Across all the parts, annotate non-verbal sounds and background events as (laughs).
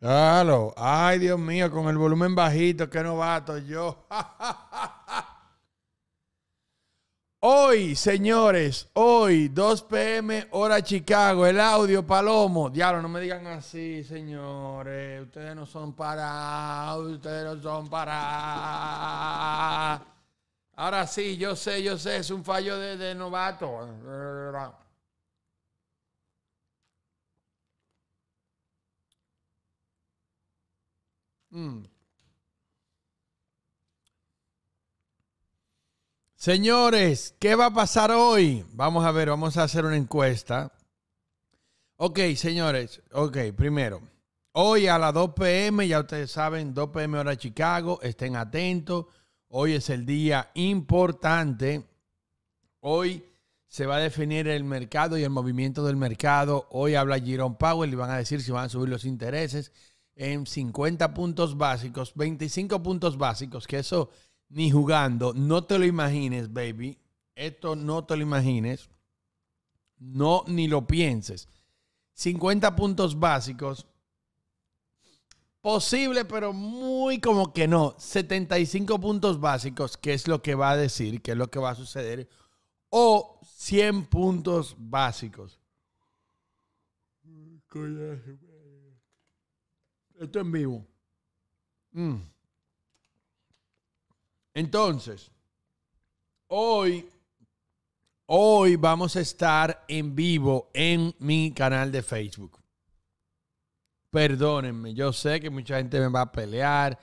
Claro. Ay, Dios mío, con el volumen bajito, qué novato yo. (laughs) hoy, señores, hoy, 2 p.m., hora Chicago, el audio Palomo. Diablo, no me digan así, señores. Ustedes no son para. Ustedes no son para. Ahora sí, yo sé, yo sé, es un fallo de, de novato. Mm. Señores, ¿qué va a pasar hoy? Vamos a ver, vamos a hacer una encuesta. Ok, señores, ok, primero. Hoy a las 2 pm, ya ustedes saben, 2 pm hora Chicago, estén atentos. Hoy es el día importante. Hoy se va a definir el mercado y el movimiento del mercado. Hoy habla Jerome Powell y van a decir si van a subir los intereses en 50 puntos básicos, 25 puntos básicos, que eso ni jugando, no te lo imagines, baby. Esto no te lo imagines. No, ni lo pienses. 50 puntos básicos. Posible, pero muy como que no. 75 puntos básicos, que es lo que va a decir, que es lo que va a suceder. O 100 puntos básicos. Esto en vivo. Mm. Entonces, hoy, hoy vamos a estar en vivo en mi canal de Facebook. Perdónenme, yo sé que mucha gente me va a pelear.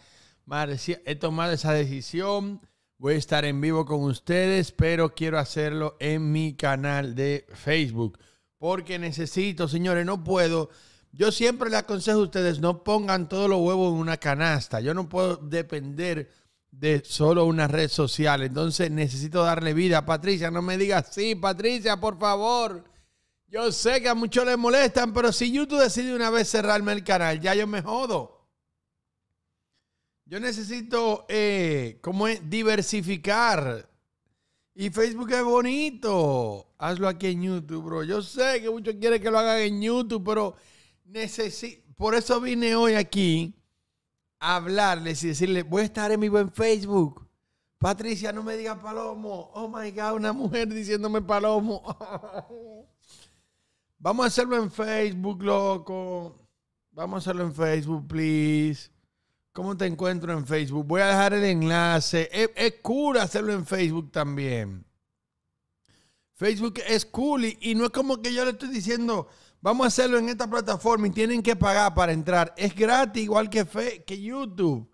He tomado esa decisión. Voy a estar en vivo con ustedes, pero quiero hacerlo en mi canal de Facebook. Porque necesito, señores, no puedo yo siempre le aconsejo a ustedes, no pongan todos los huevos en una canasta. Yo no puedo depender de solo una red social. Entonces necesito darle vida. Patricia, no me digas sí, Patricia, por favor. Yo sé que a muchos les molestan, pero si YouTube decide una vez cerrarme el canal, ya yo me jodo. Yo necesito, eh, ¿cómo es? Diversificar. Y Facebook es bonito. Hazlo aquí en YouTube, bro. Yo sé que muchos quieren que lo hagan en YouTube, pero por eso vine hoy aquí a hablarles y decirles, voy a estar en mi buen Facebook. Patricia, no me diga palomo. Oh my God, una mujer diciéndome palomo. (laughs) Vamos a hacerlo en Facebook, loco. Vamos a hacerlo en Facebook, please. ¿Cómo te encuentro en Facebook? Voy a dejar el enlace. Es, cool hacerlo en Facebook también. Facebook es cool y no es como que yo le estoy diciendo, Vamos a hacerlo en esta plataforma y tienen que pagar para entrar. Es gratis, igual que, que YouTube.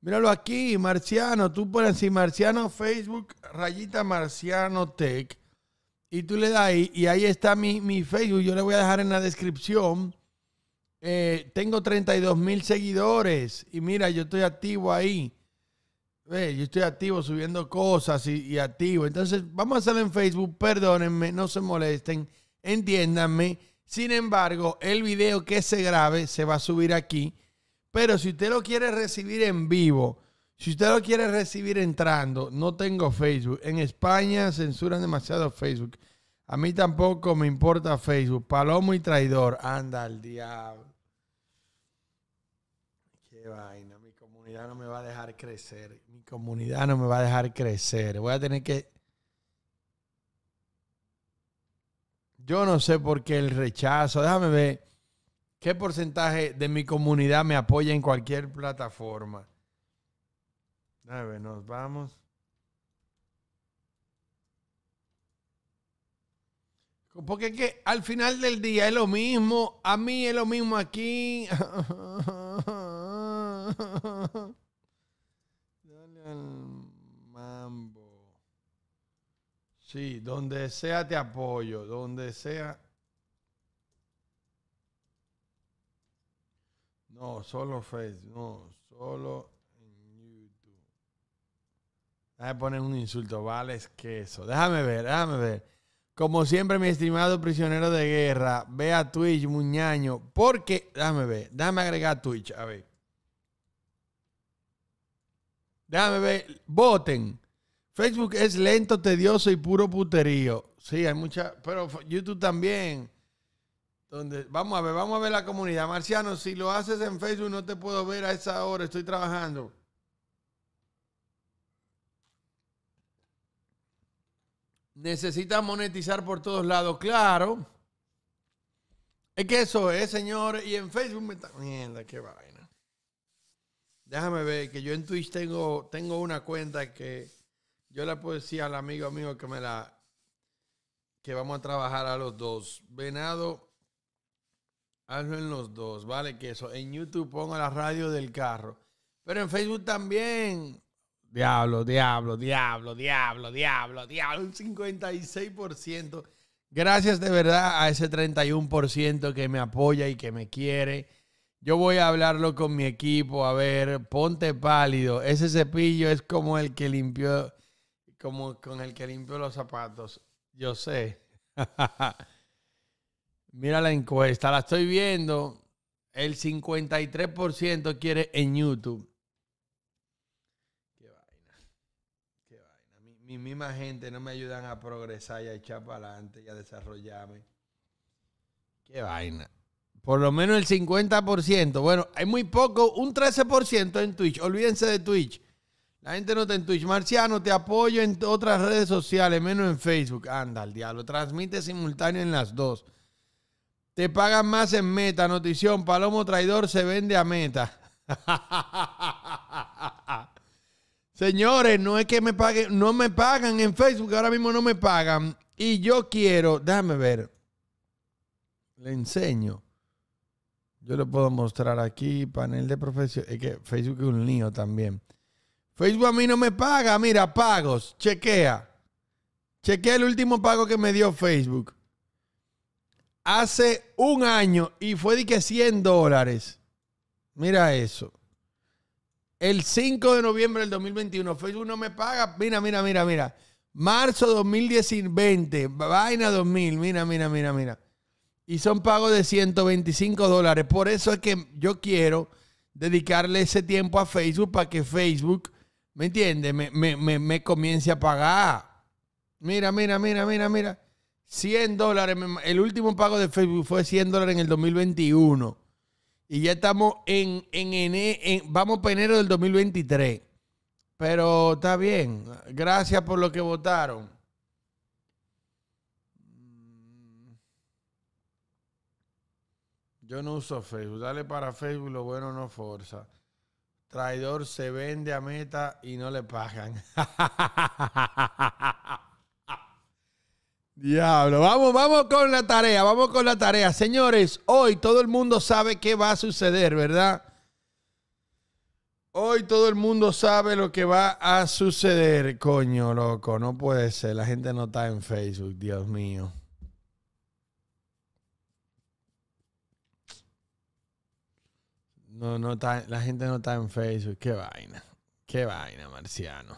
Míralo aquí, Marciano. Tú pones así, Marciano Facebook, rayita Marciano Tech. Y tú le das ahí, y ahí está mi, Facebook. Yo le voy a dejar en la descripción. Eh, tengo 32 mil seguidores. Y mira, yo estoy activo ahí. yo estoy activo subiendo cosas y, y activo. Entonces, vamos a hacerlo en Facebook. Perdónenme, no se molesten. Entiéndanme. Sin embargo, el video que se grabe se va a subir aquí. Pero si usted lo quiere recibir en vivo, si usted lo quiere recibir entrando, no tengo Facebook. En España censuran demasiado Facebook. A mí tampoco me importa Facebook. Palomo y traidor. Anda al diablo. Qué vaina. Mi comunidad no me va a dejar crecer. Mi comunidad no me va a dejar crecer. Voy a tener que Yo no sé por qué el rechazo. Déjame ver qué porcentaje de mi comunidad me apoya en cualquier plataforma. A ver, nos vamos. Porque es que al final del día es lo mismo. A mí es lo mismo aquí. (laughs) Dale al mambo. Sí, donde sea te apoyo, donde sea. No, solo Facebook, no, solo en YouTube. Déjame poner un insulto, vale, es que eso. Déjame ver, déjame ver. Como siempre, mi estimado prisionero de guerra, ve a Twitch, muñaño, porque, déjame ver, déjame agregar Twitch, a ver. Déjame ver, voten. Facebook es lento, tedioso y puro puterío. Sí, hay mucha, pero YouTube también. Donde, vamos a ver, vamos a ver la comunidad. Marciano, si lo haces en Facebook no te puedo ver a esa hora, estoy trabajando. Necesitas monetizar por todos lados, claro. Es que eso es, señor. Y en Facebook me está... Mierda, qué vaina. Déjame ver, que yo en Twitch tengo, tengo una cuenta que yo le puedo decir al amigo amigo, que me la. que vamos a trabajar a los dos. Venado, hazlo en los dos, ¿vale? Que eso. En YouTube pongo la radio del carro. Pero en Facebook también. Diablo, diablo, diablo, diablo, diablo, diablo. Un 56%. Gracias de verdad a ese 31% que me apoya y que me quiere. Yo voy a hablarlo con mi equipo. A ver, ponte pálido. Ese cepillo es como el que limpió como con el que limpio los zapatos. Yo sé. (laughs) Mira la encuesta, la estoy viendo. El 53% quiere en YouTube. Qué vaina. Qué vaina. Mi, mi, misma gente no me ayudan a progresar y a echar para adelante y a desarrollarme. Qué vaina. Por lo menos el 50%. Bueno, hay muy poco, un 13% en Twitch. Olvídense de Twitch. La gente no está en Twitch. Marciano, te apoyo en otras redes sociales, menos en Facebook. Anda, al diablo. Transmite simultáneo en las dos. Te pagan más en Meta. Notición, Palomo Traidor se vende a Meta. (laughs) Señores, no es que me paguen, no me pagan en Facebook, ahora mismo no me pagan. Y yo quiero, déjame ver, le enseño. Yo lo puedo mostrar aquí, panel de profesión. Es que Facebook es un lío también. Facebook a mí no me paga. Mira, pagos. Chequea. Chequea el último pago que me dio Facebook. Hace un año y fue de que 100 dólares. Mira eso. El 5 de noviembre del 2021. Facebook no me paga. Mira, mira, mira, mira. Marzo 2020. Vaina 2000. Mira, mira, mira, mira. Y son pagos de 125 dólares. Por eso es que yo quiero dedicarle ese tiempo a Facebook para que Facebook ¿Me entiendes? Me, me, comience a pagar. Mira, mira, mira, mira, mira. 100 dólares. El último pago de Facebook fue 100 dólares en el 2021. Y ya estamos en, en, vamos para enero del 2023. Pero está bien. Gracias por lo que votaron. Yo no uso Facebook. Dale para Facebook, lo bueno no forza. Traidor se vende a meta y no le pagan. (laughs) Diablo, vamos, vamos con la tarea, vamos con la tarea. Señores, hoy todo el mundo sabe qué va a suceder, ¿verdad? Hoy todo el mundo sabe lo que va a suceder, coño, loco, no puede ser, la gente no está en Facebook, Dios mío. No, no la gente no está en Facebook. Qué vaina. Qué vaina, Marciano.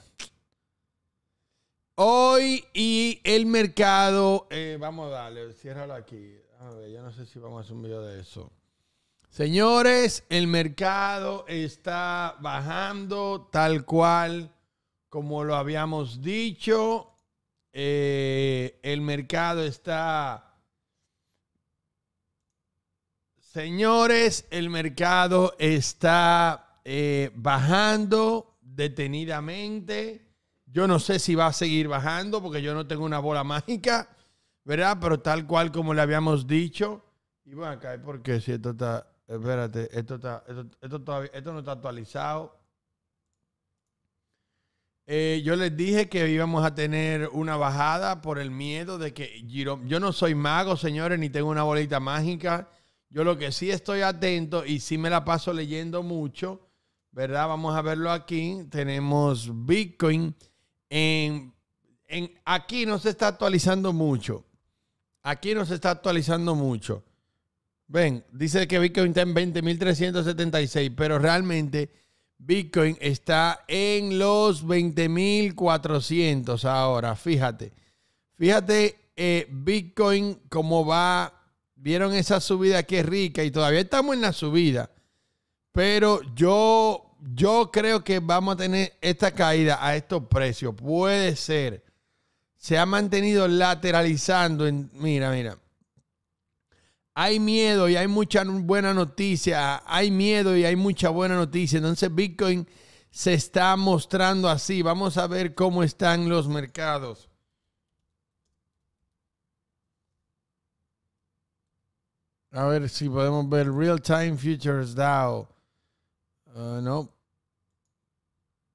Hoy y el mercado. Eh, vamos a darle, ciérralo aquí. A ver, yo no sé si vamos a hacer un video de eso. Señores, el mercado está bajando tal cual como lo habíamos dicho. Eh, el mercado está Señores, el mercado está eh, bajando detenidamente. Yo no sé si va a seguir bajando porque yo no tengo una bola mágica, ¿verdad? Pero tal cual como le habíamos dicho. Y bueno, acá, ¿por porque Si esto está, espérate, esto, está, esto, no está actualizado. Eh, yo les dije que íbamos a tener una bajada por el miedo de que yo no soy mago, señores, ni tengo una bolita mágica yo lo que sí estoy atento y sí me la paso leyendo mucho, ¿verdad? Vamos a verlo aquí. Tenemos Bitcoin. En, aquí no se está actualizando mucho. Aquí no se está actualizando mucho. Ven, dice que Bitcoin está en 20.376, pero realmente Bitcoin está en los 20.400 ahora. Fíjate, fíjate eh, Bitcoin cómo va vieron esa subida que es rica y todavía estamos en la subida. Pero yo, yo creo que vamos a tener esta caída a estos precios. Puede ser. Se ha mantenido lateralizando. mira, mira. Hay miedo y hay mucha buena noticia. Hay miedo y hay mucha buena noticia. Entonces Bitcoin se está mostrando así. Vamos a ver cómo están los mercados. A ver si podemos ver Real Time Futures Dow uh, no.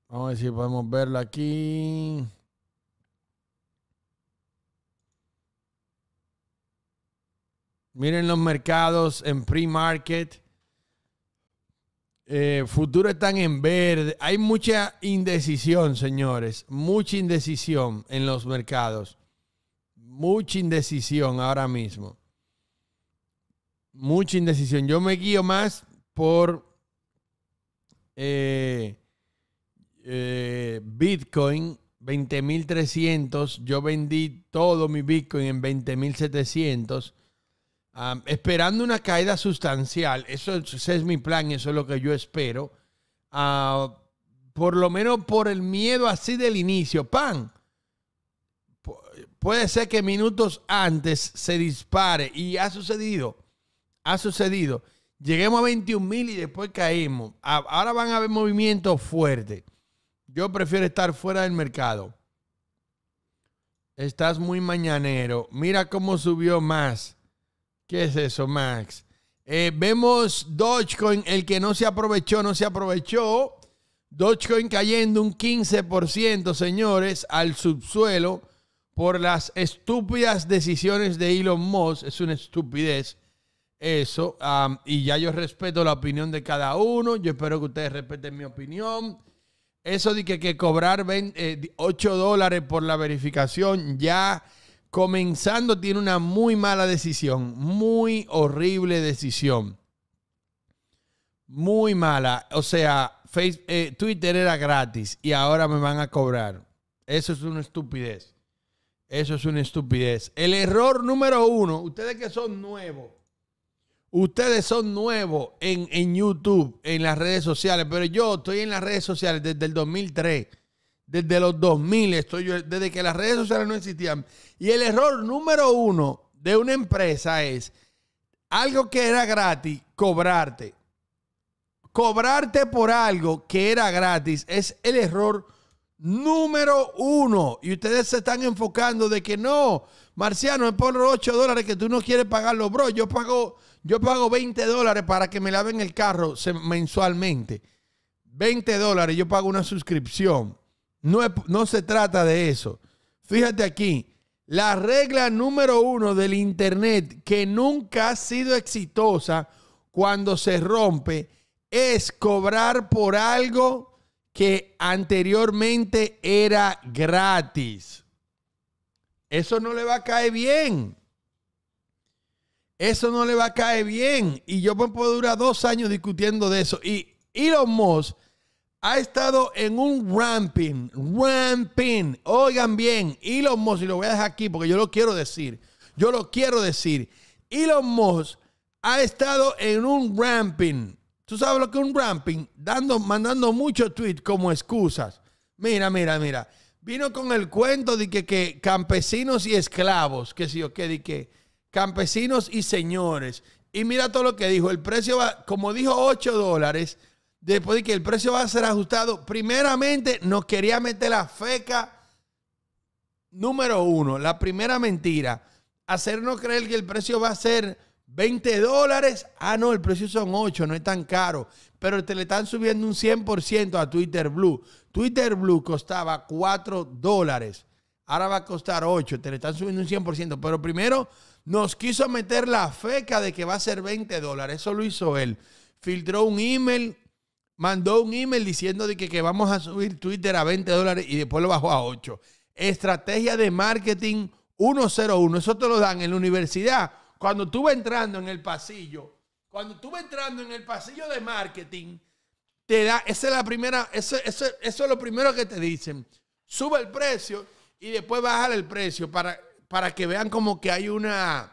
Vamos a ver si podemos verlo aquí. Miren los mercados en pre-market. Eh, futuro están en verde. Hay mucha indecisión, señores. Mucha indecisión en los mercados. Mucha indecisión ahora mismo mucha indecisión. Yo me guío más por eh, eh, Bitcoin, 20.300. Yo vendí todo mi Bitcoin en 20.700. esperando una caída sustancial. Eso es mi plan, eso es lo que yo espero. Ah, por lo menos por el miedo así del inicio. Pan. puede ser que minutos antes se dispare y ha sucedido ha sucedido. Lleguemos a 21 mil y después caímos. Ahora van a haber movimientos fuertes. Yo prefiero estar fuera del mercado. Estás muy mañanero. Mira cómo subió más. ¿Qué es eso, Max? Eh, vemos Dogecoin, el que no se aprovechó, no se aprovechó. Dogecoin cayendo un 15%, señores, al subsuelo por las estúpidas decisiones de Elon Musk. Es una estupidez eso. y ya yo respeto la opinión de cada uno. Yo espero que ustedes respeten mi opinión. Eso de que, cobrar 8 eh, dólares por la verificación ya comenzando tiene una muy mala decisión. Muy horrible decisión. Muy mala. O sea, eh, Twitter era gratis y ahora me van a cobrar. Eso es una estupidez. Eso es una estupidez. El error número uno, ustedes que son nuevos, Ustedes son nuevos en, YouTube, en las redes sociales, pero yo estoy en las redes sociales desde el 2003. Desde los 2000 estoy desde que las redes sociales no existían. Y el error número uno de una empresa es algo que era gratis, cobrarte. Cobrarte por algo que era gratis es el error número uno. Y ustedes se están enfocando de que no, Marciano, es por los 8 dólares que tú no quieres pagarlo, bro. Yo pago yo pago 20 dólares para que me laven el carro mensualmente. 20 dólares, yo pago una suscripción. No, no se trata de eso. Fíjate aquí, la regla número uno del Internet que nunca ha sido exitosa cuando se rompe es cobrar por algo que anteriormente era gratis. Eso no le va a caer bien. Eso no le va a caer bien. Y yo puedo durar dos años discutiendo de eso. Y Elon Musk ha estado en un ramping, ramping. Oigan bien, Elon Musk, y lo voy a dejar aquí porque yo lo quiero decir. Yo lo quiero decir. Elon Musk ha estado en un ramping. ¿Tú sabes lo que es un ramping? Dando, mandando muchos tweets como excusas. Mira, mira, mira. Vino con el cuento de que, que campesinos y esclavos, que si yo qué, de que campesinos y señores. Y mira todo lo que dijo. El precio va, como dijo, 8 dólares. Después de que el precio va a ser ajustado, primeramente nos quería meter la feca número uno, la primera mentira. Hacernos creer que el precio va a ser 20 dólares. Ah, no, el precio son 8, no es tan caro. Pero te le están subiendo un 100% a Twitter Blue. Twitter Blue costaba 4 dólares. Ahora va a costar 8. Te le están subiendo un 100%. Pero primero nos quiso meter la feca de que va a ser 20 dólares. Eso lo hizo él. Filtró un email, mandó un email diciendo de que, que vamos a subir Twitter a 20 dólares y después lo bajó a 8. Estrategia de marketing 101. Eso te lo dan en la universidad. Cuando tú vas entrando en el pasillo, cuando tú vas entrando en el pasillo de marketing, te da, esa es la primera, eso, es lo primero que te dicen. Sube el precio y después baja el precio para para que vean como que hay una,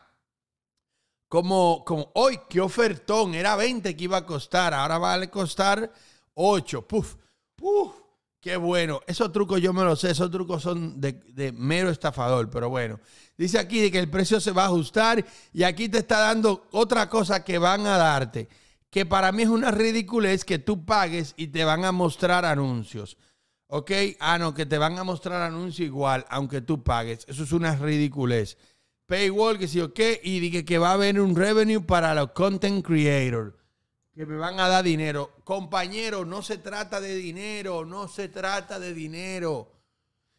como, como hoy, qué ofertón, era 20 que iba a costar, ahora vale costar 8, puf, puf, qué bueno. Esos trucos yo me los sé, esos trucos son de, mero estafador, pero bueno. Dice aquí de que el precio se va a ajustar y aquí te está dando otra cosa que van a darte que para mí es una ridiculez que tú pagues y te van a mostrar anuncios. Ok, ah, no, que te van a mostrar anuncio igual, aunque tú pagues. Eso es una ridiculez. Paywall, que sí ok. y dije que va a haber un revenue para los content creators, que me van a dar dinero. Compañero, no se trata de dinero, no se trata de dinero.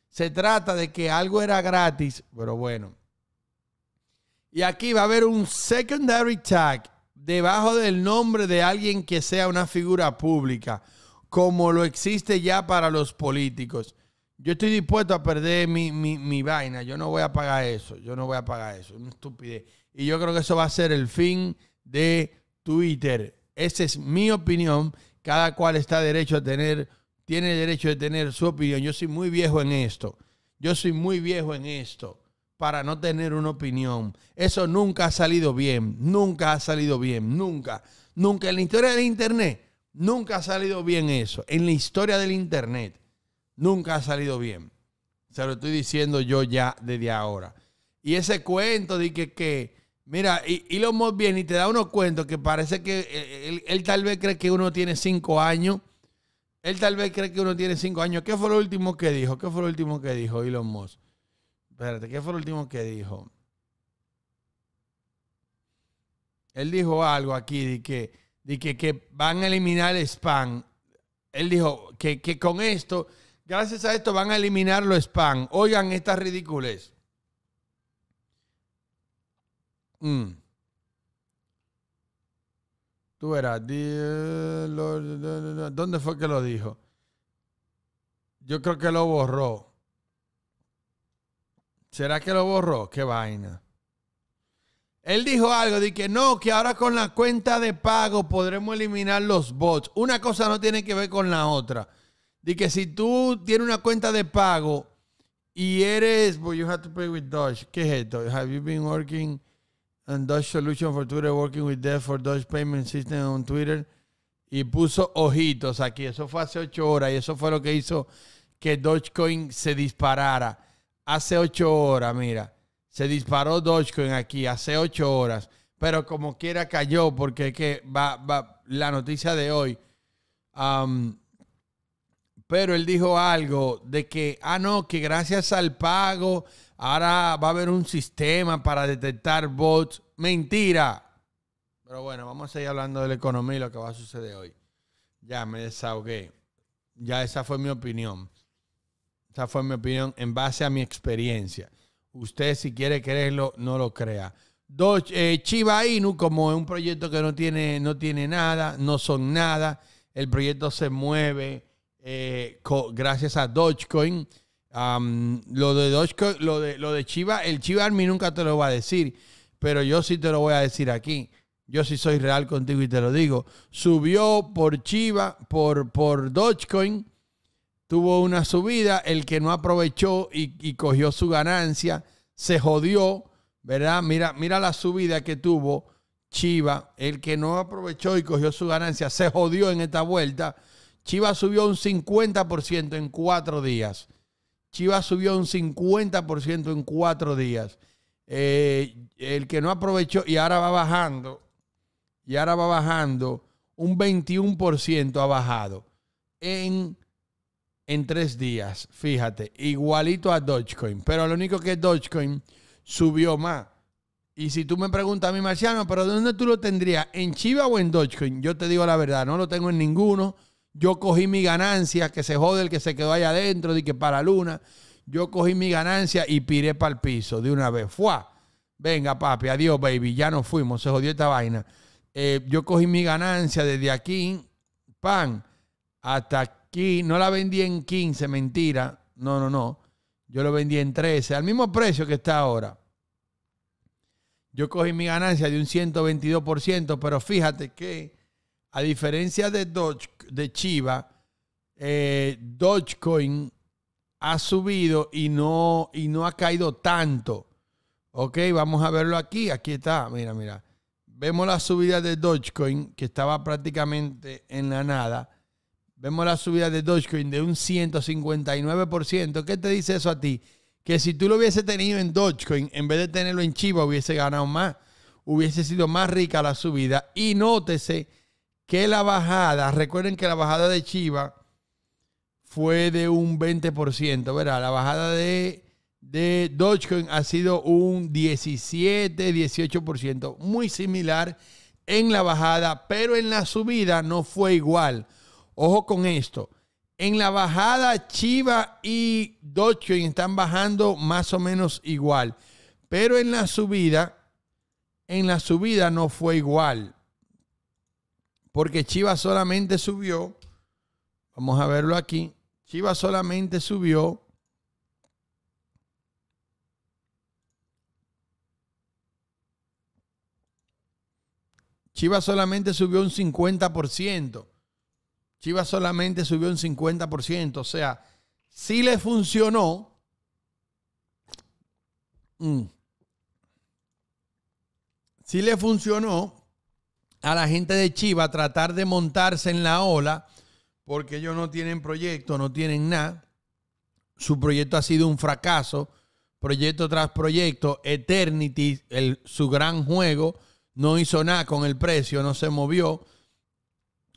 Se trata de que algo era gratis, pero bueno. Y aquí va a haber un secondary tag debajo del nombre de alguien que sea una figura pública como lo existe ya para los políticos. Yo estoy dispuesto a perder mi, vaina. Yo no voy a pagar eso. Yo no voy a pagar eso. Una estupidez. Y yo creo que eso va a ser el fin de Twitter. Esa es mi opinión. Cada cual está derecho a tener, tiene derecho de tener su opinión. Yo soy muy viejo en esto. Yo soy muy viejo en esto para no tener una opinión. Eso nunca ha salido bien. Nunca ha salido bien. Nunca. Nunca. En la historia del Internet Nunca ha salido bien eso. En la historia del Internet, nunca ha salido bien. Se lo estoy diciendo yo ya desde ahora. Y ese cuento de que, que mira, Elon Musk Bien y te da unos cuentos que parece que eh, eh, él, tal vez cree que uno tiene cinco años. Él tal vez cree que uno tiene cinco años. ¿Qué fue lo último que dijo? ¿Qué fue lo último que dijo Elon Musk? Espérate, ¿qué fue lo último que dijo? Él dijo algo aquí de que de que, van a eliminar el spam. Él dijo que, con esto, gracias a esto van a eliminar los spam. Oigan estas ridiculez. Mm. Tú verás, eh, ¿dónde fue que lo dijo? Yo creo que lo borró. ¿Será que lo borró? Qué vaina. Él dijo algo de que no, que ahora con la cuenta de pago podremos eliminar los bots. Una cosa no tiene que ver con la otra. De que si tú tienes una cuenta de pago y eres, well, you have to pay with Dodge. ¿Qué es esto? Have you been working on Dodge Solution for Twitter, working with Dev for Dodge Payment System on Twitter? Y puso ojitos aquí. Eso fue hace ocho horas y eso fue lo que hizo que Dogecoin se disparara. Hace ocho horas, mira. Se disparó Dogecoin aquí hace ocho horas, pero como quiera cayó porque es que va, la noticia de hoy. pero él dijo algo de que, ah, no, que gracias al pago ahora va a haber un sistema para detectar bots. Mentira. Pero bueno, vamos a seguir hablando de la economía y lo que va a suceder hoy. Ya me desahogué. Ya esa fue mi opinión. Esa fue mi opinión en base a mi experiencia. Usted si quiere creerlo, no lo crea. Dos, eh, Chiba Inu, como es un proyecto que no tiene, no tiene nada, no son nada. El proyecto se mueve eh, gracias a Dogecoin. lo de Dogecoin, lo de, lo de Chiba, el Chiba Army nunca te lo va a decir, pero yo sí te lo voy a decir aquí. Yo sí soy real contigo y te lo digo. Subió por Chiva, por, por Dogecoin tuvo una subida, el que no aprovechó y, cogió su ganancia, se jodió, ¿verdad? Mira, mira la subida que tuvo Chiva, el que no aprovechó y cogió su ganancia, se jodió en esta vuelta. Chiva subió un 50% en cuatro días. Chiva subió un 50% en cuatro días. Eh, el que no aprovechó y ahora va bajando, y ahora va bajando, un 21% ha bajado en en tres días. Fíjate, igualito a Dogecoin. Pero lo único que Dogecoin subió más. Y si tú me preguntas a mí, Marciano, ¿pero dónde tú lo tendrías? ¿En Chiva o en Dogecoin? Yo te digo la verdad, no lo tengo en ninguno. Yo cogí mi ganancia, que se jode el que se quedó allá adentro, de que para luna. Yo cogí mi ganancia y piré para el piso de una vez. ¡Fua! Venga, papi, adiós, baby. Ya nos fuimos, se jodió esta vaina. Eh, yo cogí mi ganancia desde aquí, pan, hasta no la vendí en 15, mentira. No, no, no. Yo lo vendí en 13, al mismo precio que está ahora. Yo cogí mi ganancia de un 122%, pero fíjate que a diferencia de, Chiba, de Chiva, eh, Dogecoin ha subido y no, y no ha caído tanto. Ok, vamos a verlo aquí. Aquí está, mira, mira. Vemos la subida de Dogecoin, que estaba prácticamente en la nada. Vemos la subida de Dogecoin de un 159%. ¿Qué te dice eso a ti? Que si tú lo hubiese tenido en Dogecoin, en vez de tenerlo en Chiva, hubiese ganado más. Hubiese sido más rica la subida. Y nótese que la bajada, recuerden que la bajada de Chiva fue de un 20%, ¿verdad? La bajada de, de Dogecoin ha sido un 17, 18%, muy similar en la bajada, pero en la subida no fue igual. Ojo con esto. En la bajada, Chiva y y están bajando más o menos igual. Pero en la subida, en la subida no fue igual. Porque Chiva solamente subió. Vamos a verlo aquí. Chiva solamente subió. Chiva solamente subió un 50%. Chivas solamente subió un 50%. O sea, si le funcionó. Mm, si le funcionó a la gente de Chivas tratar de montarse en la ola porque ellos no tienen proyecto, no tienen nada. Su proyecto ha sido un fracaso, proyecto tras proyecto. Eternity, su gran juego, no hizo nada con el precio, no se movió.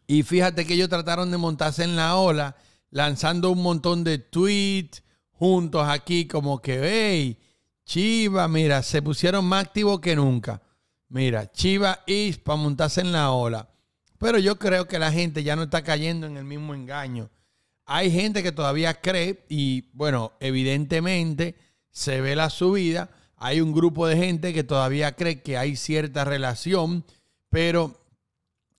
Y fíjate que ellos trataron de montarse en la ola lanzando un montón de tweets juntos aquí como que, hey, Chiva, mira, se pusieron más activos que nunca. Mira, Chiva is para montarse en la ola. Pero yo creo que la gente ya no está cayendo en el mismo engaño. Hay gente que todavía cree y bueno, evidentemente se ve la subida. Hay un grupo de gente que todavía cree que hay cierta relación, pero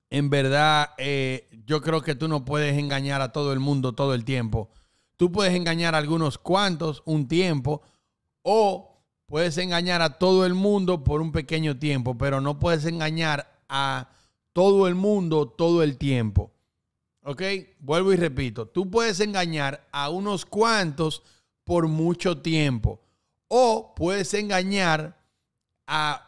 en verdad, eh, yo creo que tú no puedes engañar a todo el mundo todo el tiempo. Tú puedes engañar a algunos cuantos un tiempo o puedes engañar a todo el mundo por un pequeño tiempo, pero no puedes engañar a todo el mundo todo el tiempo. ¿Ok? Vuelvo y repito, tú puedes engañar a unos cuantos por mucho tiempo o puedes engañar a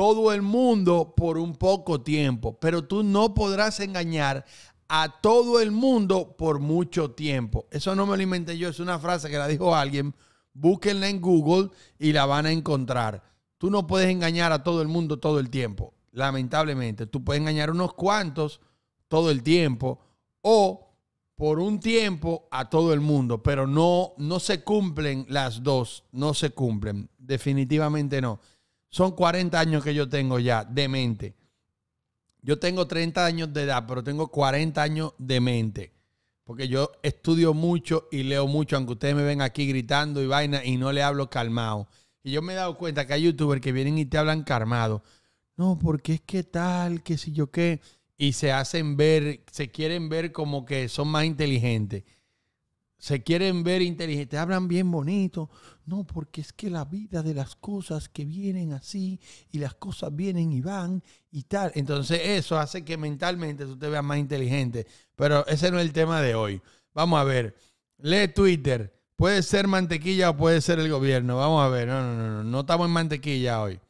todo el mundo por un poco tiempo, pero tú no podrás engañar a todo el mundo por mucho tiempo. Eso no me lo inventé yo, es una frase que la dijo alguien. Búsquenla en Google y la van a encontrar. Tú no puedes engañar a todo el mundo todo el tiempo, lamentablemente. Tú puedes engañar unos cuantos todo el tiempo o por un tiempo a todo el mundo, pero no, no se cumplen las dos, no se cumplen, definitivamente no son 40 años que yo tengo ya de mente. Yo tengo 30 años de edad, pero tengo 40 años de mente. Porque yo estudio mucho y leo mucho, aunque ustedes me ven aquí gritando y vaina y no le hablo calmado. Y yo me he dado cuenta que hay youtubers que vienen y te hablan calmado. No, porque es que tal, que si yo qué. Y se hacen ver, se quieren ver como que son más inteligentes se quieren ver inteligentes, hablan bien bonito. No, porque es que la vida de las cosas que vienen así y las cosas vienen y van y tal. Entonces eso hace que mentalmente tú te veas más inteligente. Pero ese no es el tema de hoy. Vamos a ver. Lee Twitter. Puede ser mantequilla o puede ser el gobierno. Vamos a ver. No, no, no, no. No estamos en mantequilla hoy.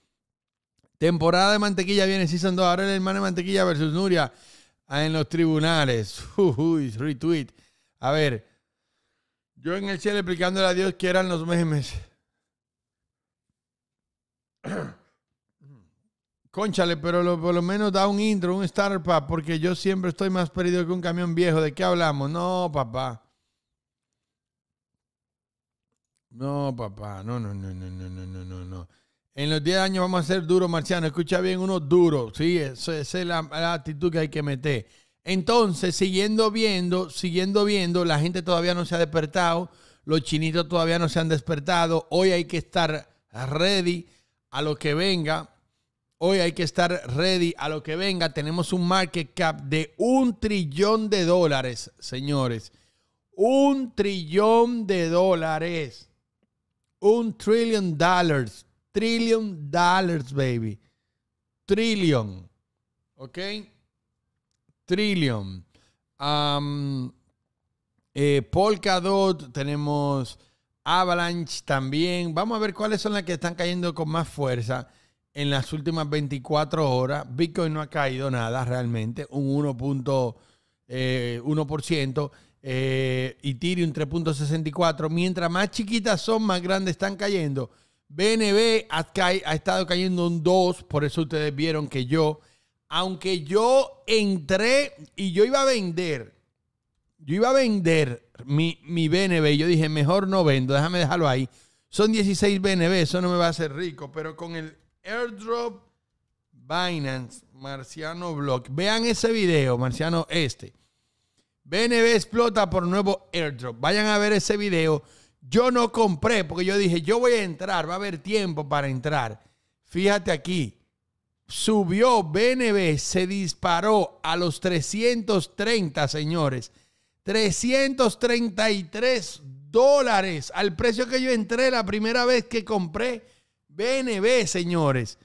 Temporada de mantequilla viene son dos Ahora el hermano de mantequilla versus Nuria en los tribunales. (laughs) Uy, retweet. A ver. Yo en el cielo explicándole a Dios que eran los memes. Conchale, (clears throat) pero por lo menos da un intro, un starter porque yo siempre estoy más perdido que un camión viejo. ¿De qué hablamos? No, papá. No, papá. No, no, no, no, no, no, no, no, En los 10 años vamos a ser duros, marciano. Escucha bien, uno duro. Sí, esa es la, la actitud que hay que meter. Entonces, siguiendo viendo, siguiendo viendo, la gente todavía no se ha despertado, los chinitos todavía no se han despertado, hoy hay que estar ready a lo que venga, hoy hay que estar ready a lo que venga, tenemos un market cap de un trillón de dólares, señores, un trillón de dólares, un trillion dollars, trillion dollars, baby, trillón ¿ok? Trillium. Eh, Polkadot, tenemos Avalanche también. Vamos a ver cuáles son las que están cayendo con más fuerza en las últimas 24 horas. Bitcoin no ha caído nada realmente, un 1.1%. Eh, eh, Ethereum 3.64. Mientras más chiquitas son, más grandes están cayendo. BNB ha estado cayendo un 2, por eso ustedes vieron que yo aunque yo entré y yo iba a vender, yo iba a vender mi, mi BNB, yo dije, mejor no vendo, déjame dejarlo ahí. Son 16 BNB, eso no me va a hacer rico, pero con el airdrop Binance, Marciano Block, vean ese video, Marciano este. BNB explota por nuevo airdrop. Vayan a ver ese video. Yo no compré porque yo dije, yo voy a entrar, va a haber tiempo para entrar. Fíjate aquí, subió BNB, se disparó a los 330, señores. 333 dólares al precio que yo entré la primera vez que compré BNB, señores.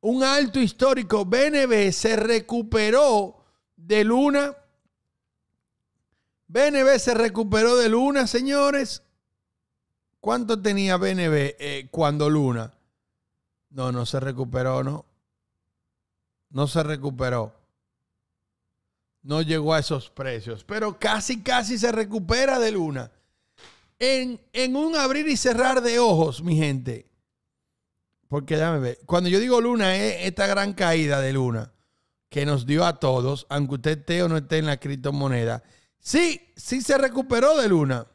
Un alto histórico. BNB se recuperó de Luna. BNB se recuperó de Luna, señores. ¿Cuánto tenía BNB eh, cuando Luna? No, no se recuperó, no no se recuperó. No llegó a esos precios, pero casi, casi se recupera de Luna. En, en un abrir y cerrar de ojos, mi gente. Porque ya me ve. Cuando yo digo Luna, es esta gran caída de Luna que nos dio a todos, aunque usted esté o no esté en la criptomoneda. Sí, sí se recuperó de Luna.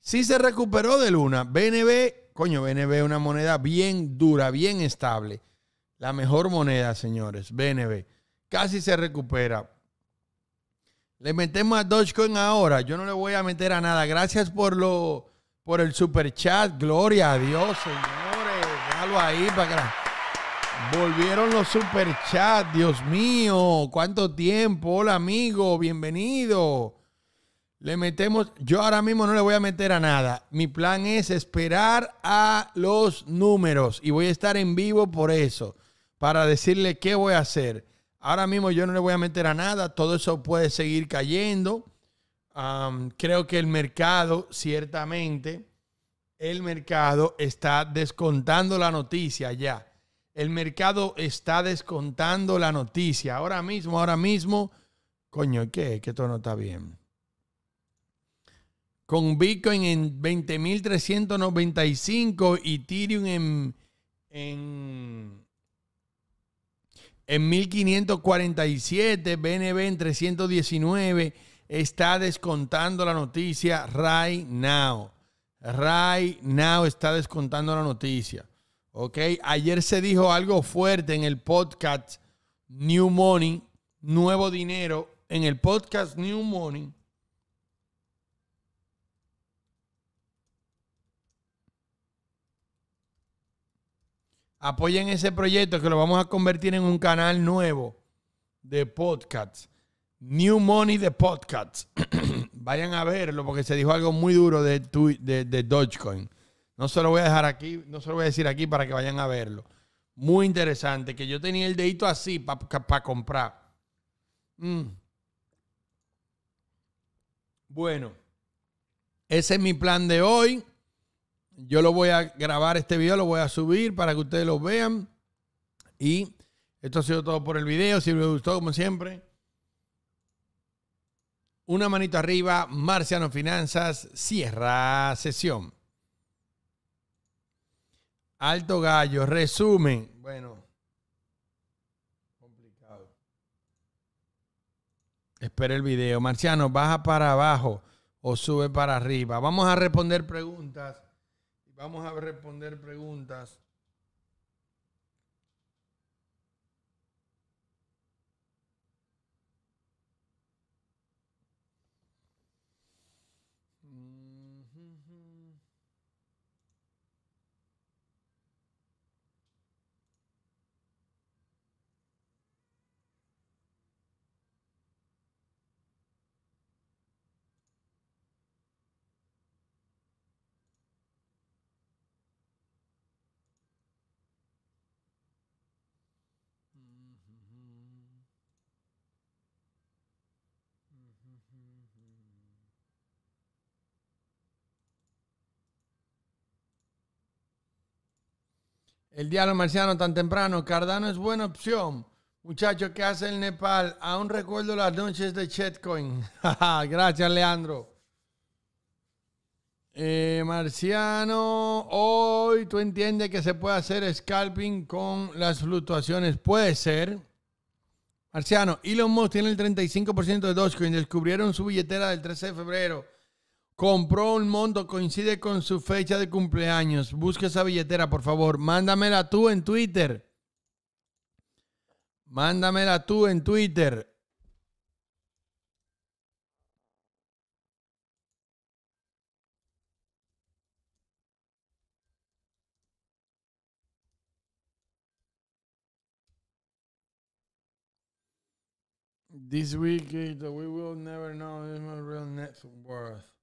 Sí se recuperó de Luna. BNB, coño, BNB es una moneda bien dura, bien estable. La mejor moneda, señores, BNB. Casi se recupera. Le metemos a Dogecoin ahora. Yo no le voy a meter a nada. Gracias por lo por el super chat. Gloria a Dios, señores. Déjalo ahí para Volvieron los super chat. Dios mío, cuánto tiempo. Hola, amigo. Bienvenido. Le metemos, yo ahora mismo no le voy a meter a nada. Mi plan es esperar a los números y voy a estar en vivo por eso para decirle qué voy a hacer. Ahora mismo yo no le voy a meter a nada, todo eso puede seguir cayendo. creo que el mercado, ciertamente, el mercado está descontando la noticia ya. El mercado está descontando la noticia. Ahora mismo, ahora mismo, coño, ¿qué? Que todo no está bien. Con Bitcoin en 20.395, Ethereum en, en en 1547, BNB en 319, está descontando la noticia right now. Right now está descontando la noticia. Ok, ayer se dijo algo fuerte en el podcast New Money, Nuevo Dinero. En el podcast New Money Apoyen ese proyecto que lo vamos a convertir en un canal nuevo de podcasts, New Money de Podcast. (clears throat) Vayan a verlo porque se dijo algo muy duro de, de, Dogecoin. No se lo voy a dejar aquí, no se lo voy a decir aquí para que vayan a verlo. Muy interesante, que yo tenía el dedito así para comprar. Mm. Bueno, ese es mi plan de hoy yo lo voy a grabar este video, lo voy a subir para que ustedes lo vean. Y esto ha sido todo por el video. Si les gustó, como siempre, una manito arriba. Marciano Finanzas cierra sesión. Alto Gallo, resumen. Bueno, complicado. Espera el video. Marciano, baja para abajo o sube para arriba. Vamos a responder preguntas. Vamos a responder preguntas. El diálogo marciano tan temprano. Cardano es buena opción. muchacho. ¿qué hace el Nepal? Aún recuerdo las noches de Chetcoin. (laughs) Gracias, Leandro. Eh, marciano, hoy tú entiendes que se puede hacer scalping con las fluctuaciones. Puede ser. Marciano, Elon Musk tiene el 35% de Dogecoin. Descubrieron su billetera del 13 de febrero compró un monto, coincide con su fecha de cumpleaños. Busca esa billetera, por favor. Mándamela tú en Twitter. Mándamela tú en Twitter. This week, we will never know my real net worth.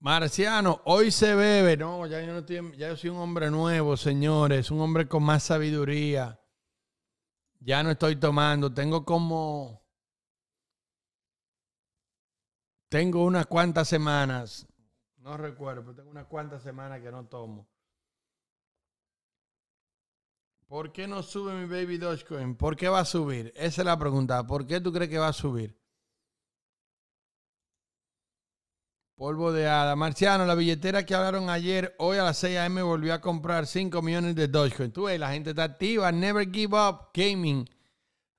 Marciano, hoy se bebe. No, ya yo, no ya yo soy un hombre nuevo, señores. Un hombre con más sabiduría. Ya no estoy tomando. Tengo como. Tengo unas cuantas semanas. No recuerdo, pero tengo unas cuantas semanas que no tomo. ¿Por qué no sube mi baby Dogecoin? ¿Por qué va a subir? Esa es la pregunta. ¿Por qué tú crees que va a subir? Polvo de hada. Marciano, la billetera que hablaron ayer, hoy a las 6 a.m. volvió a comprar 5 millones de Dogecoin. Tú ves, la gente está activa. Never give up gaming.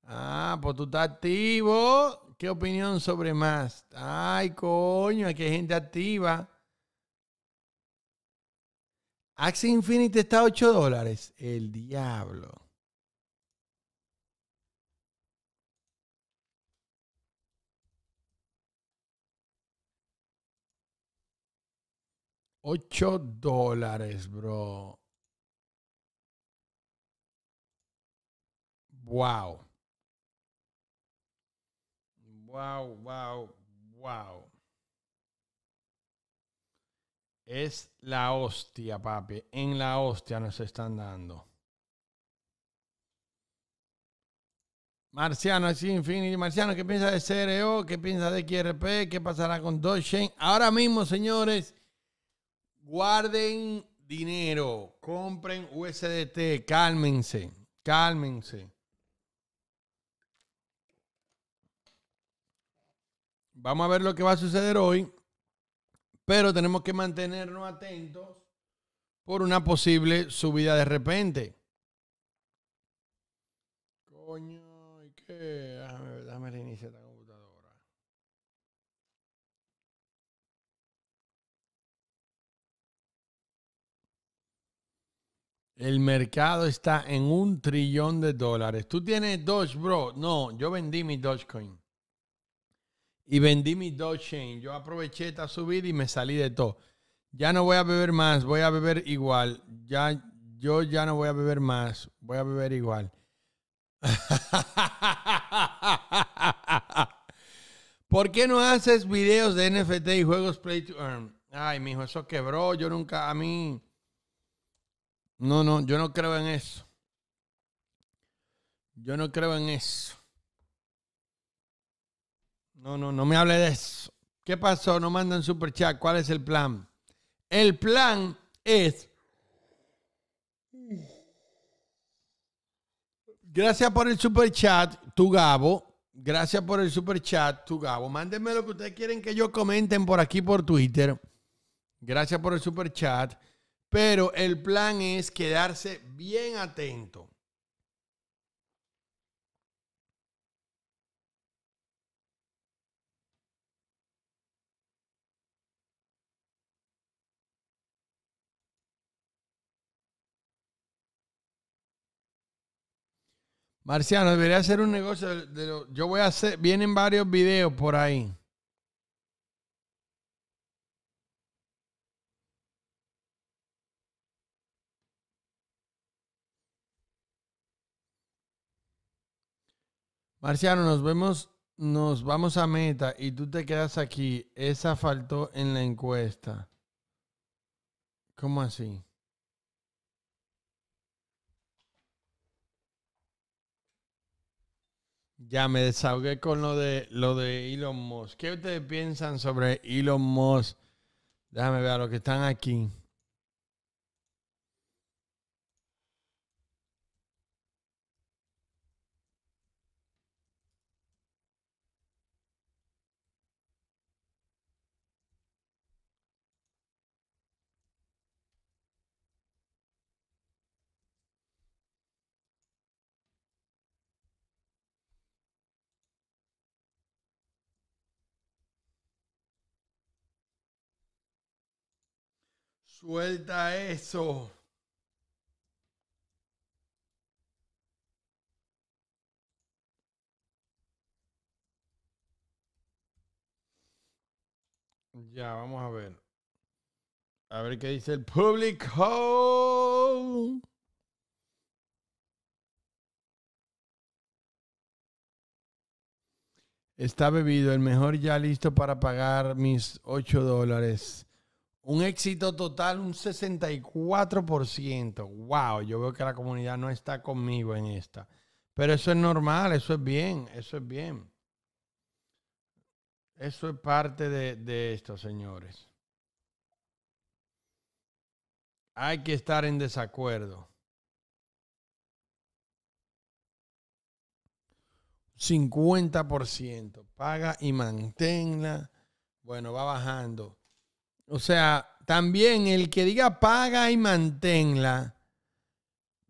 Ah, pues tú estás activo. ¿Qué opinión sobre más? Ay, coño, aquí hay gente activa. Axie Infinity está a 8 dólares. El diablo. 8 dólares, bro. Wow. Wow, wow, wow. Es la hostia, papi. En la hostia nos están dando. Marciano, así Infinity. Marciano, ¿qué piensa de CRO? ¿Qué piensa de QRP? ¿Qué pasará con Dogecoin? Ahora mismo, señores, Guarden dinero, compren USDT, cálmense, cálmense. Vamos a ver lo que va a suceder hoy, pero tenemos que mantenernos atentos por una posible subida de repente. El mercado está en un trillón de dólares. ¿Tú tienes Doge, bro? No, yo vendí mi Dogecoin. Y vendí mi Dogechain. Yo aproveché esta subida y me salí de todo. Ya no voy a beber más, voy a beber igual. Ya, yo ya no voy a beber más, voy a beber igual. (laughs) ¿Por qué no haces videos de NFT y juegos Play to Earn? Ay, mijo, eso quebró. Yo nunca, a mí no, no, yo no creo en eso. Yo no creo en eso. No, no, no me hable de eso. ¿Qué pasó? No mandan super chat. ¿Cuál es el plan? El plan es. Gracias por el super chat, tu Gabo. Gracias por el super chat, tu Gabo. Mándenme lo que ustedes quieren que yo comenten por aquí por Twitter. Gracias por el super chat. Pero el plan es quedarse bien atento. Marciano, debería hacer un negocio de, yo voy a hacer, vienen varios videos por ahí. Marciano, nos vemos, nos vamos a meta y tú te quedas aquí. Esa faltó en la encuesta. ¿Cómo así? Ya me desahogué con lo de lo de Elon Musk. ¿Qué ustedes piensan sobre Elon Musk? Déjame ver a los que están aquí. Suelta eso. Ya, vamos a ver. A ver qué dice el público. Está bebido, el mejor ya listo para pagar mis ocho dólares. Un éxito total, un 64%. Wow, yo veo que la comunidad no está conmigo en esta. Pero eso es normal, eso es bien, eso es bien. Eso es parte de, de esto, señores. Hay que estar en desacuerdo. 50%. Paga y manténla. Bueno, va bajando. O sea, también el que diga paga y manténla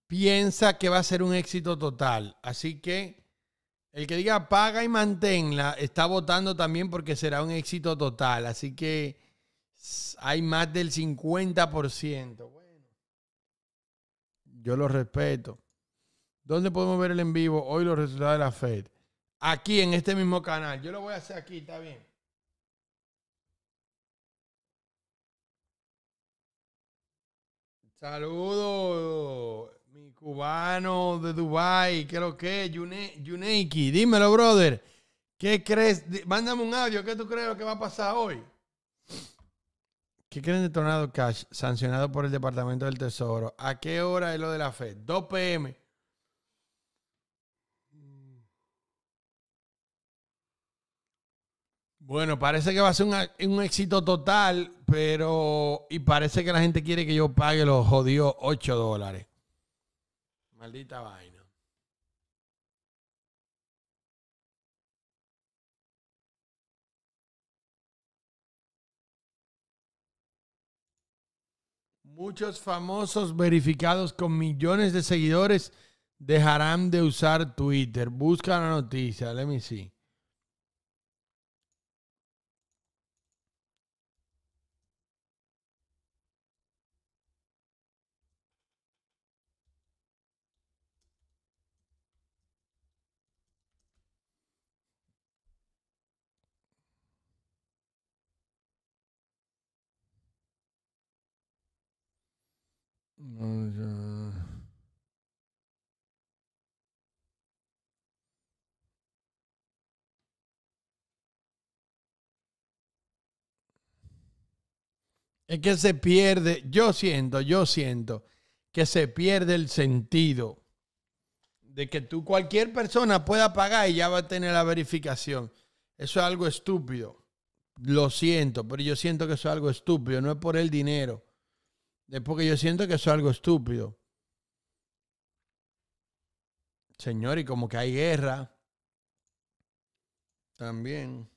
piensa que va a ser un éxito total. Así que el que diga paga y manténla está votando también porque será un éxito total. Así que hay más del 50%. Bueno, yo lo respeto. ¿Dónde podemos ver el en vivo hoy los resultados de la Fed? Aquí en este mismo canal. Yo lo voy a hacer aquí, está bien. Saludos, mi cubano de Dubai, ¿qué lo que es? Yuneiki, dímelo, brother. ¿Qué crees? Mándame un audio, ¿qué tú crees lo que va a pasar hoy? ¿Qué creen de Tornado Cash sancionado por el Departamento del Tesoro? ¿A qué hora es lo de la FED? 2 pm. Bueno, parece que va a ser un, éxito total, pero. Y parece que la gente quiere que yo pague los jodidos 8 dólares. Maldita vaina. Muchos famosos verificados con millones de seguidores dejarán de usar Twitter. Busca la noticia, let me see. Es que se pierde, yo siento, yo siento que se pierde el sentido de que tú cualquier persona pueda pagar y ya va a tener la verificación. Eso es algo estúpido. Lo siento, pero yo siento que eso es algo estúpido, no es por el dinero. Es porque yo siento que eso es algo estúpido. Señor, y como que hay guerra. También.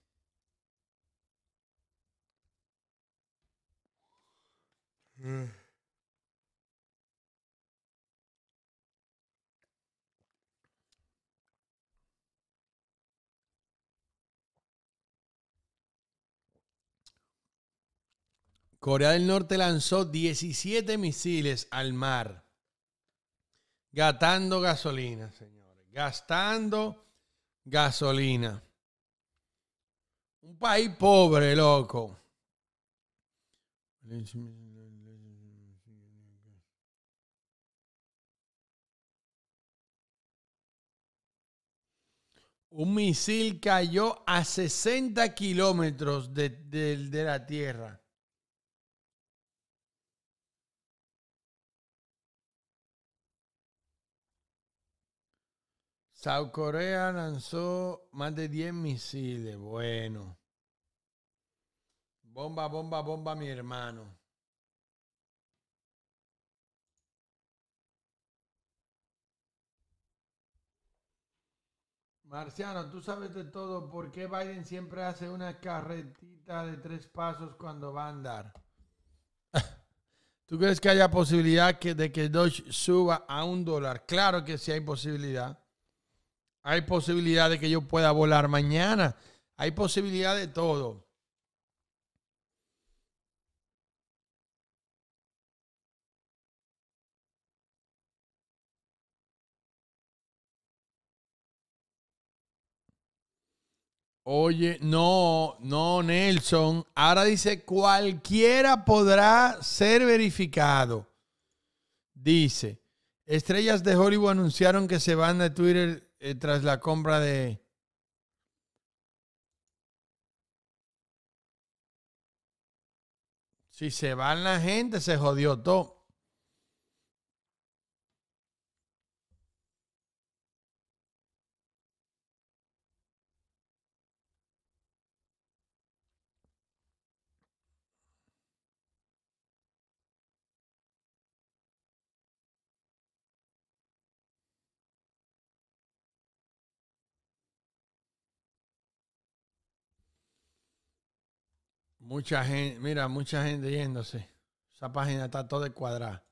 Mm. Corea del Norte lanzó 17 misiles al mar, gastando gasolina, señores, gastando gasolina. Un país pobre, loco. un misil cayó a 60 kilómetros de, de, la Tierra. South Corea lanzó más de 10 misiles. Bueno. Bomba, bomba, bomba, mi hermano. Marciano, tú sabes de todo. ¿Por qué Biden siempre hace una carretita de tres pasos cuando va a andar? (laughs) ¿Tú crees que haya posibilidad de que Dodge suba a un dólar? Claro que sí hay posibilidad. Hay posibilidad de que yo pueda volar mañana. Hay posibilidad de todo. Oye, no, no, Nelson. Ahora dice, cualquiera podrá ser verificado. Dice, estrellas de Hollywood anunciaron que se van de Twitter eh, tras la compra de... Si se van la gente, se jodió todo. Mucha gente, mira, mucha gente yéndose. Esa página está toda cuadrada.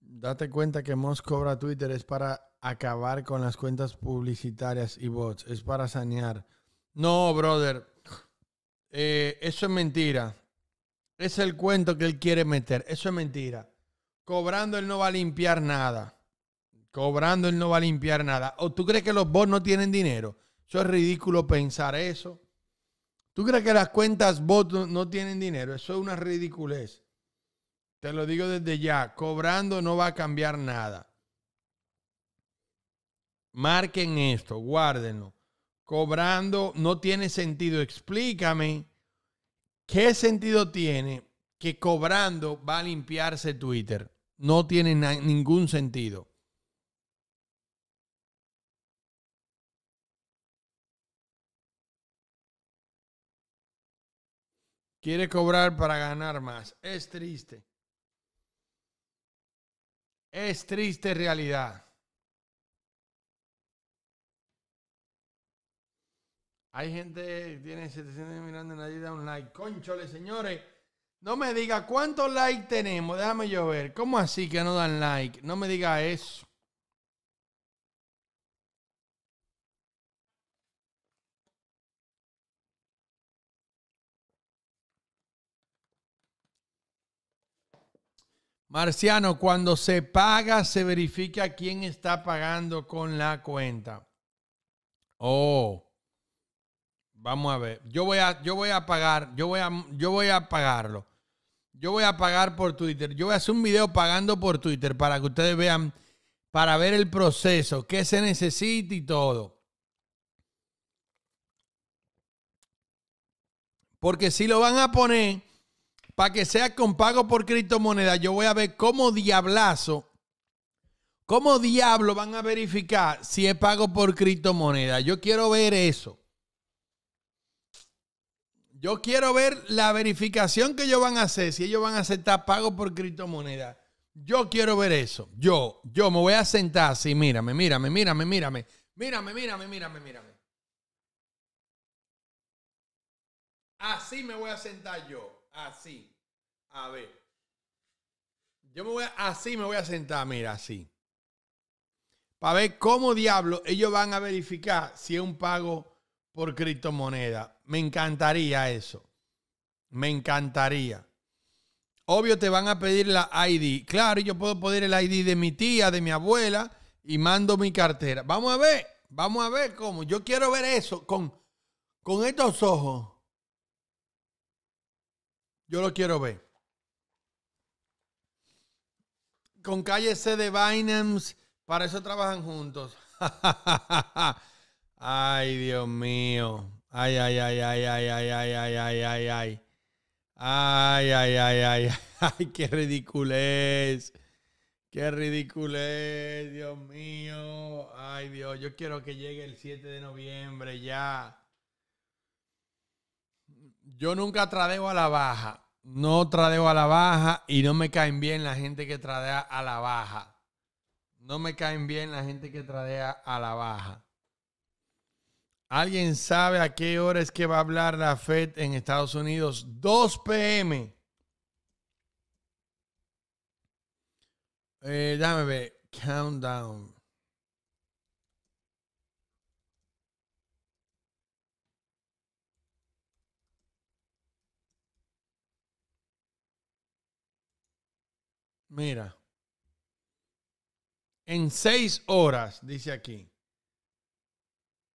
Date cuenta que Moss cobra Twitter es para acabar con las cuentas publicitarias y bots. Es para sanear. No, brother. Eh, eso es mentira. Es el cuento que él quiere meter. Eso es mentira. Cobrando él no va a limpiar nada. Cobrando él no va a limpiar nada. ¿O tú crees que los bots no tienen dinero? Eso es ridículo pensar eso. ¿Tú crees que las cuentas bot no tienen dinero? Eso es una ridiculez. Te lo digo desde ya, cobrando no va a cambiar nada. Marquen esto, guárdenlo. Cobrando no tiene sentido. Explícame qué sentido tiene que cobrando va a limpiarse Twitter. No tiene ningún sentido. Quiere cobrar para ganar más. Es triste. Es triste realidad. Hay gente que tiene 700 mirando y nadie da un like. Conchole, señores. No me diga cuántos likes tenemos. Déjame yo ver. ¿Cómo así que no dan like? No me diga eso. Marciano, cuando se paga, se verifica quién está pagando con la cuenta. Oh, vamos a ver. Yo voy a, yo voy a pagar, yo voy a, yo voy a pagarlo. Yo voy a pagar por Twitter. Yo voy a hacer un video pagando por Twitter para que ustedes vean, para ver el proceso, qué se necesita y todo. Porque si lo van a poner para que sea con pago por criptomoneda, yo voy a ver cómo diablazo, cómo diablo van a verificar si es pago por criptomoneda. Yo quiero ver eso. Yo quiero ver la verificación que ellos van a hacer, si ellos van a aceptar pago por criptomoneda. Yo quiero ver eso. Yo, yo me voy a sentar así, mírame, mírame, mírame, mírame, mírame, mírame, mírame, mírame. Así me voy a sentar yo. Así. A ver. Yo me voy a, así me voy a sentar, mira, así. Para ver cómo diablo ellos van a verificar si es un pago por criptomoneda. Me encantaría eso. Me encantaría. Obvio te van a pedir la ID. Claro, yo puedo poner el ID de mi tía, de mi abuela y mando mi cartera. Vamos a ver, vamos a ver cómo. Yo quiero ver eso con, con estos ojos. Yo lo quiero ver. Con calle C de Binance, para eso trabajan juntos. ay, Dios mío. Ay, ay, ay, ay, ay, ay, ay, ay, ay, ay, ay. Ay, ay, ay, ay, ay, qué ridiculez. Qué ridiculez, Dios mío. Ay, Dios, yo quiero que llegue el 7 de noviembre ya. Yo nunca tradeo a la baja. No tradeo a la baja y no me caen bien la gente que tradea a la baja. No me caen bien la gente que tradea a la baja. ¿Alguien sabe a qué hora es que va a hablar la FED en Estados Unidos? 2 pm. Eh, dame ver. Countdown. Mira. En seis horas, dice aquí.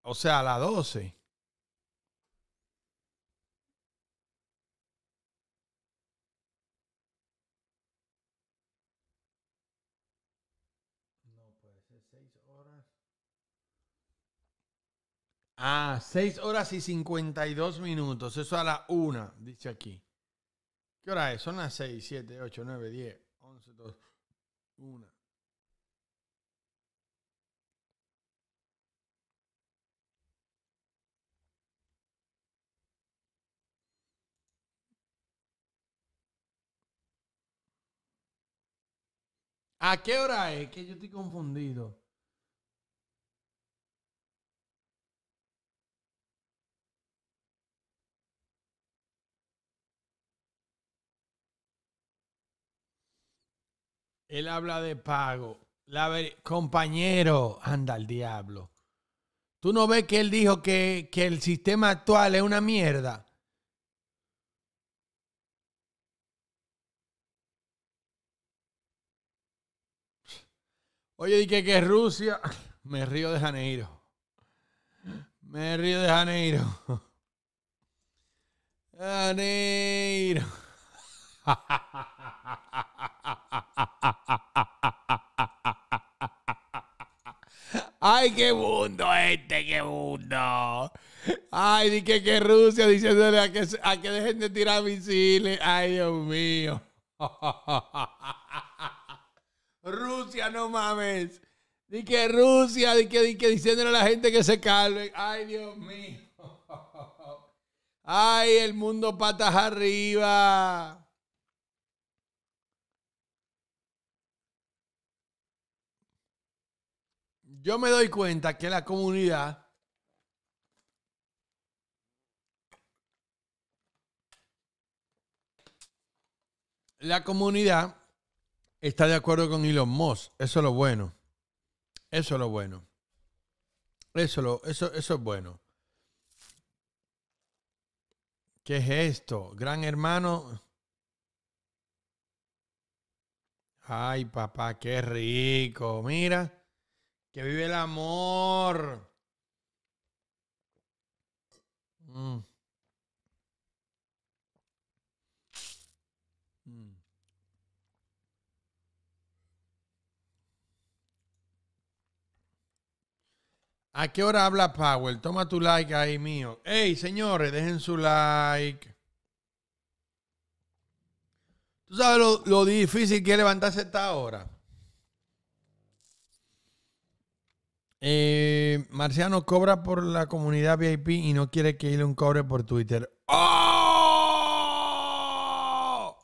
O sea, a las 12. No puede ser seis horas. Ah, 6 horas y 52 minutos. Eso a la 1, dice aquí. ¿Qué hora es? Son las 6, 7, 8, 9, 10, una. ¿A qué hora es? Que yo estoy confundido. Él habla de pago. Compañero, anda al diablo. ¿Tú no ves que él dijo que, que el sistema actual es una mierda? Oye, dije que Rusia. (laughs) Me río de Janeiro. Me río de Janeiro. (laughs) Janeiro. (laughs) Ay, qué mundo este, qué mundo. Ay, di que, que Rusia diciéndole a que, a que dejen de tirar misiles. Ay, Dios mío. Rusia, no mames. Di que Rusia, di que, di diciéndole a la gente que se calmen. Ay, Dios mío. Ay, el mundo patas arriba. yo me doy cuenta que la comunidad la comunidad está de acuerdo con Elon Musk. Eso es lo bueno. Eso es lo bueno. Eso, lo, eso, eso es bueno. ¿Qué es esto? Gran hermano. Ay, papá, qué rico. Mira. Que vive el amor. Mm. Mm. ¿A qué hora habla Powell? Toma tu like ahí mío. Ey señores, dejen su like. ¿Tú sabes lo, difícil que es levantarse esta hora? Eh, Marciano cobra por la comunidad VIP y no quiere que un cobre por Twitter. ¡Oh!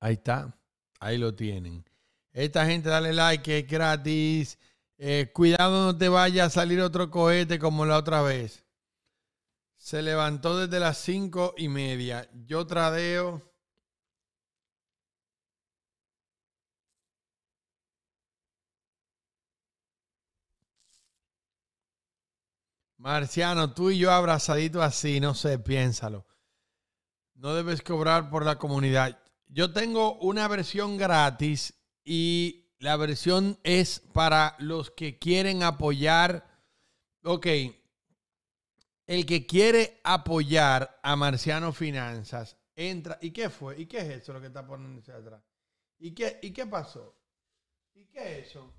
Ahí está. Ahí lo tienen. Esta gente, dale like, es gratis. Eh, cuidado, no te vaya a salir otro cohete como la otra vez. Se levantó desde las cinco y media. Yo tradeo. Marciano, tú y yo abrazadito así, no sé, piénsalo. No debes cobrar por la comunidad. Yo tengo una versión gratis y la versión es para los que quieren apoyar. Ok, el que quiere apoyar a Marciano Finanzas, entra. ¿Y qué fue? ¿Y qué es eso lo que está poniendo atrás? ¿Y qué, ¿Y qué pasó? ¿Y qué es eso?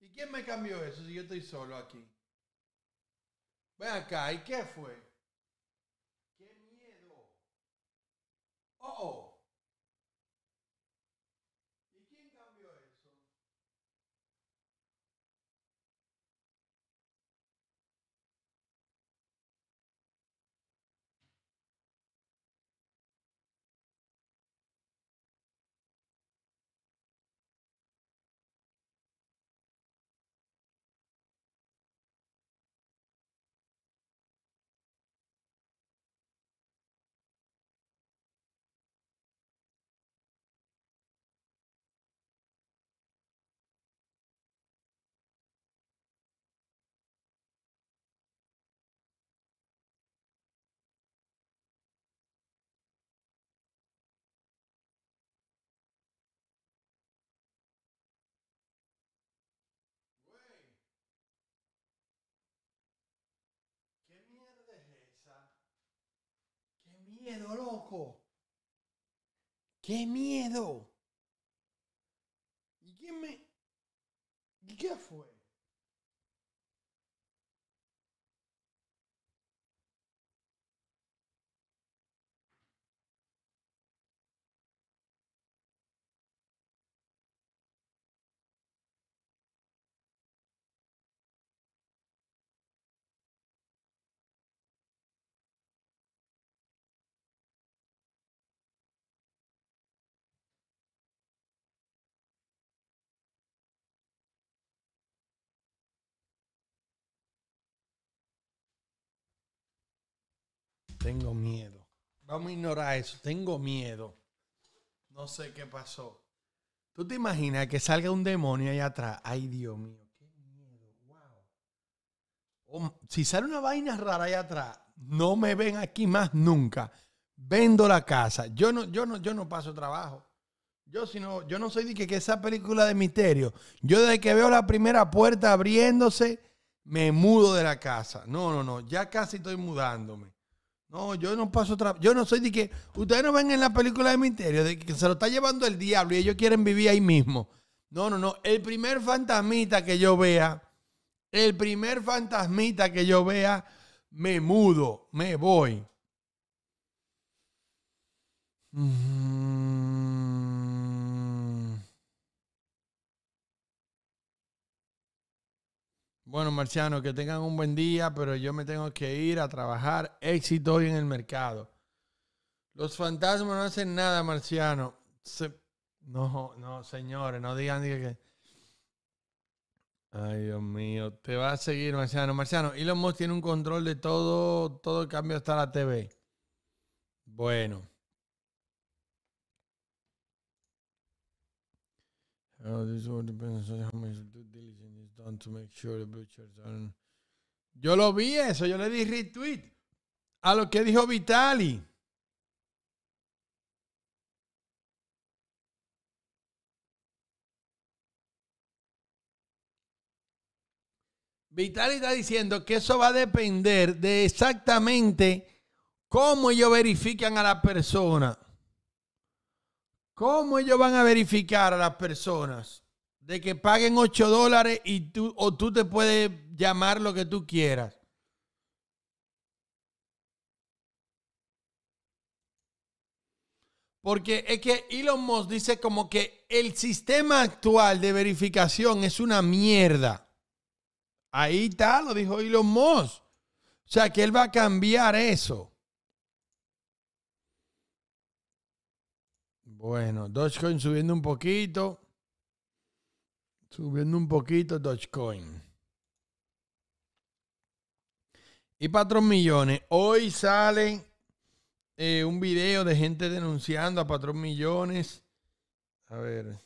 ¿Y quién me cambió eso si yo estoy solo aquí? Ven acá, ¿y qué fue? ¡Qué miedo! ¡Oh, oh! miedo, loco. ¡Qué miedo! ¿Y quién me.? ¿Y qué fue? Tengo miedo. Vamos a ignorar eso. Tengo miedo. No sé qué pasó. ¿Tú te imaginas que salga un demonio allá atrás? Ay, Dios mío, qué miedo. Wow. si sale una vaina rara allá atrás, no me ven aquí más nunca. Vendo la casa. Yo no, yo no, yo no paso trabajo. Yo, si no, yo no soy de que, que esa película de misterio. Yo desde que veo la primera puerta abriéndose, me mudo de la casa. No, no, no. Ya casi estoy mudándome. No, yo no paso otra. Yo no soy de que. Ustedes no ven en la película de misterio de que se lo está llevando el diablo y ellos quieren vivir ahí mismo. No, no, no. El primer fantasmita que yo vea, el primer fantasmita que yo vea, me mudo, me voy. Bueno, Marciano, que tengan un buen día, pero yo me tengo que ir a trabajar. Éxito hoy en el mercado. Los fantasmas no hacen nada, Marciano. No, no, señores, no digan, que... Ay, Dios mío, te va a seguir, Marciano. Marciano, Elon Musk tiene un control de todo, todo el cambio hasta la TV. Bueno. Yo lo vi eso, yo le di retweet a lo que dijo Vitali. Vitali está diciendo que eso va a depender de exactamente cómo ellos verifican a la persona. ¿Cómo ellos van a verificar a las personas? de que paguen 8 dólares y tú, o tú te puedes llamar lo que tú quieras. Porque es que Elon Musk dice como que el sistema actual de verificación es una mierda. Ahí está, lo dijo Elon Musk. O sea que él va a cambiar eso. Bueno, Dogecoin subiendo un poquito. Subiendo un poquito Dogecoin. Y Patrón Millones, hoy sale eh, un video de gente denunciando a Patrón Millones. A ver.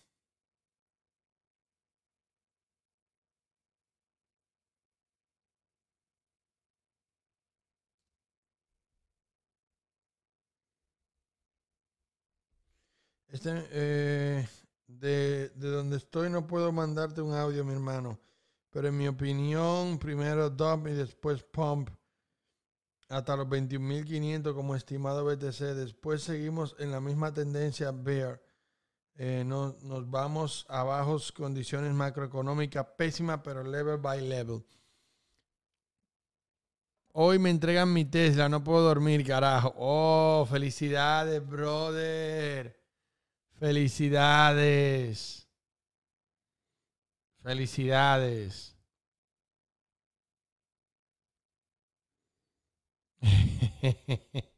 Este, eh, de, donde estoy no puedo mandarte un audio, mi hermano. Pero en mi opinión, primero Dump y después Pump. Hasta los 21.500 como estimado BTC. Después seguimos en la misma tendencia Bear. Eh, no, nos vamos a bajos condiciones macroeconómicas pésimas, pero level by level. Hoy me entregan mi Tesla, no puedo dormir, carajo. Oh, felicidades, brother. Felicidades. Felicidades. (laughs)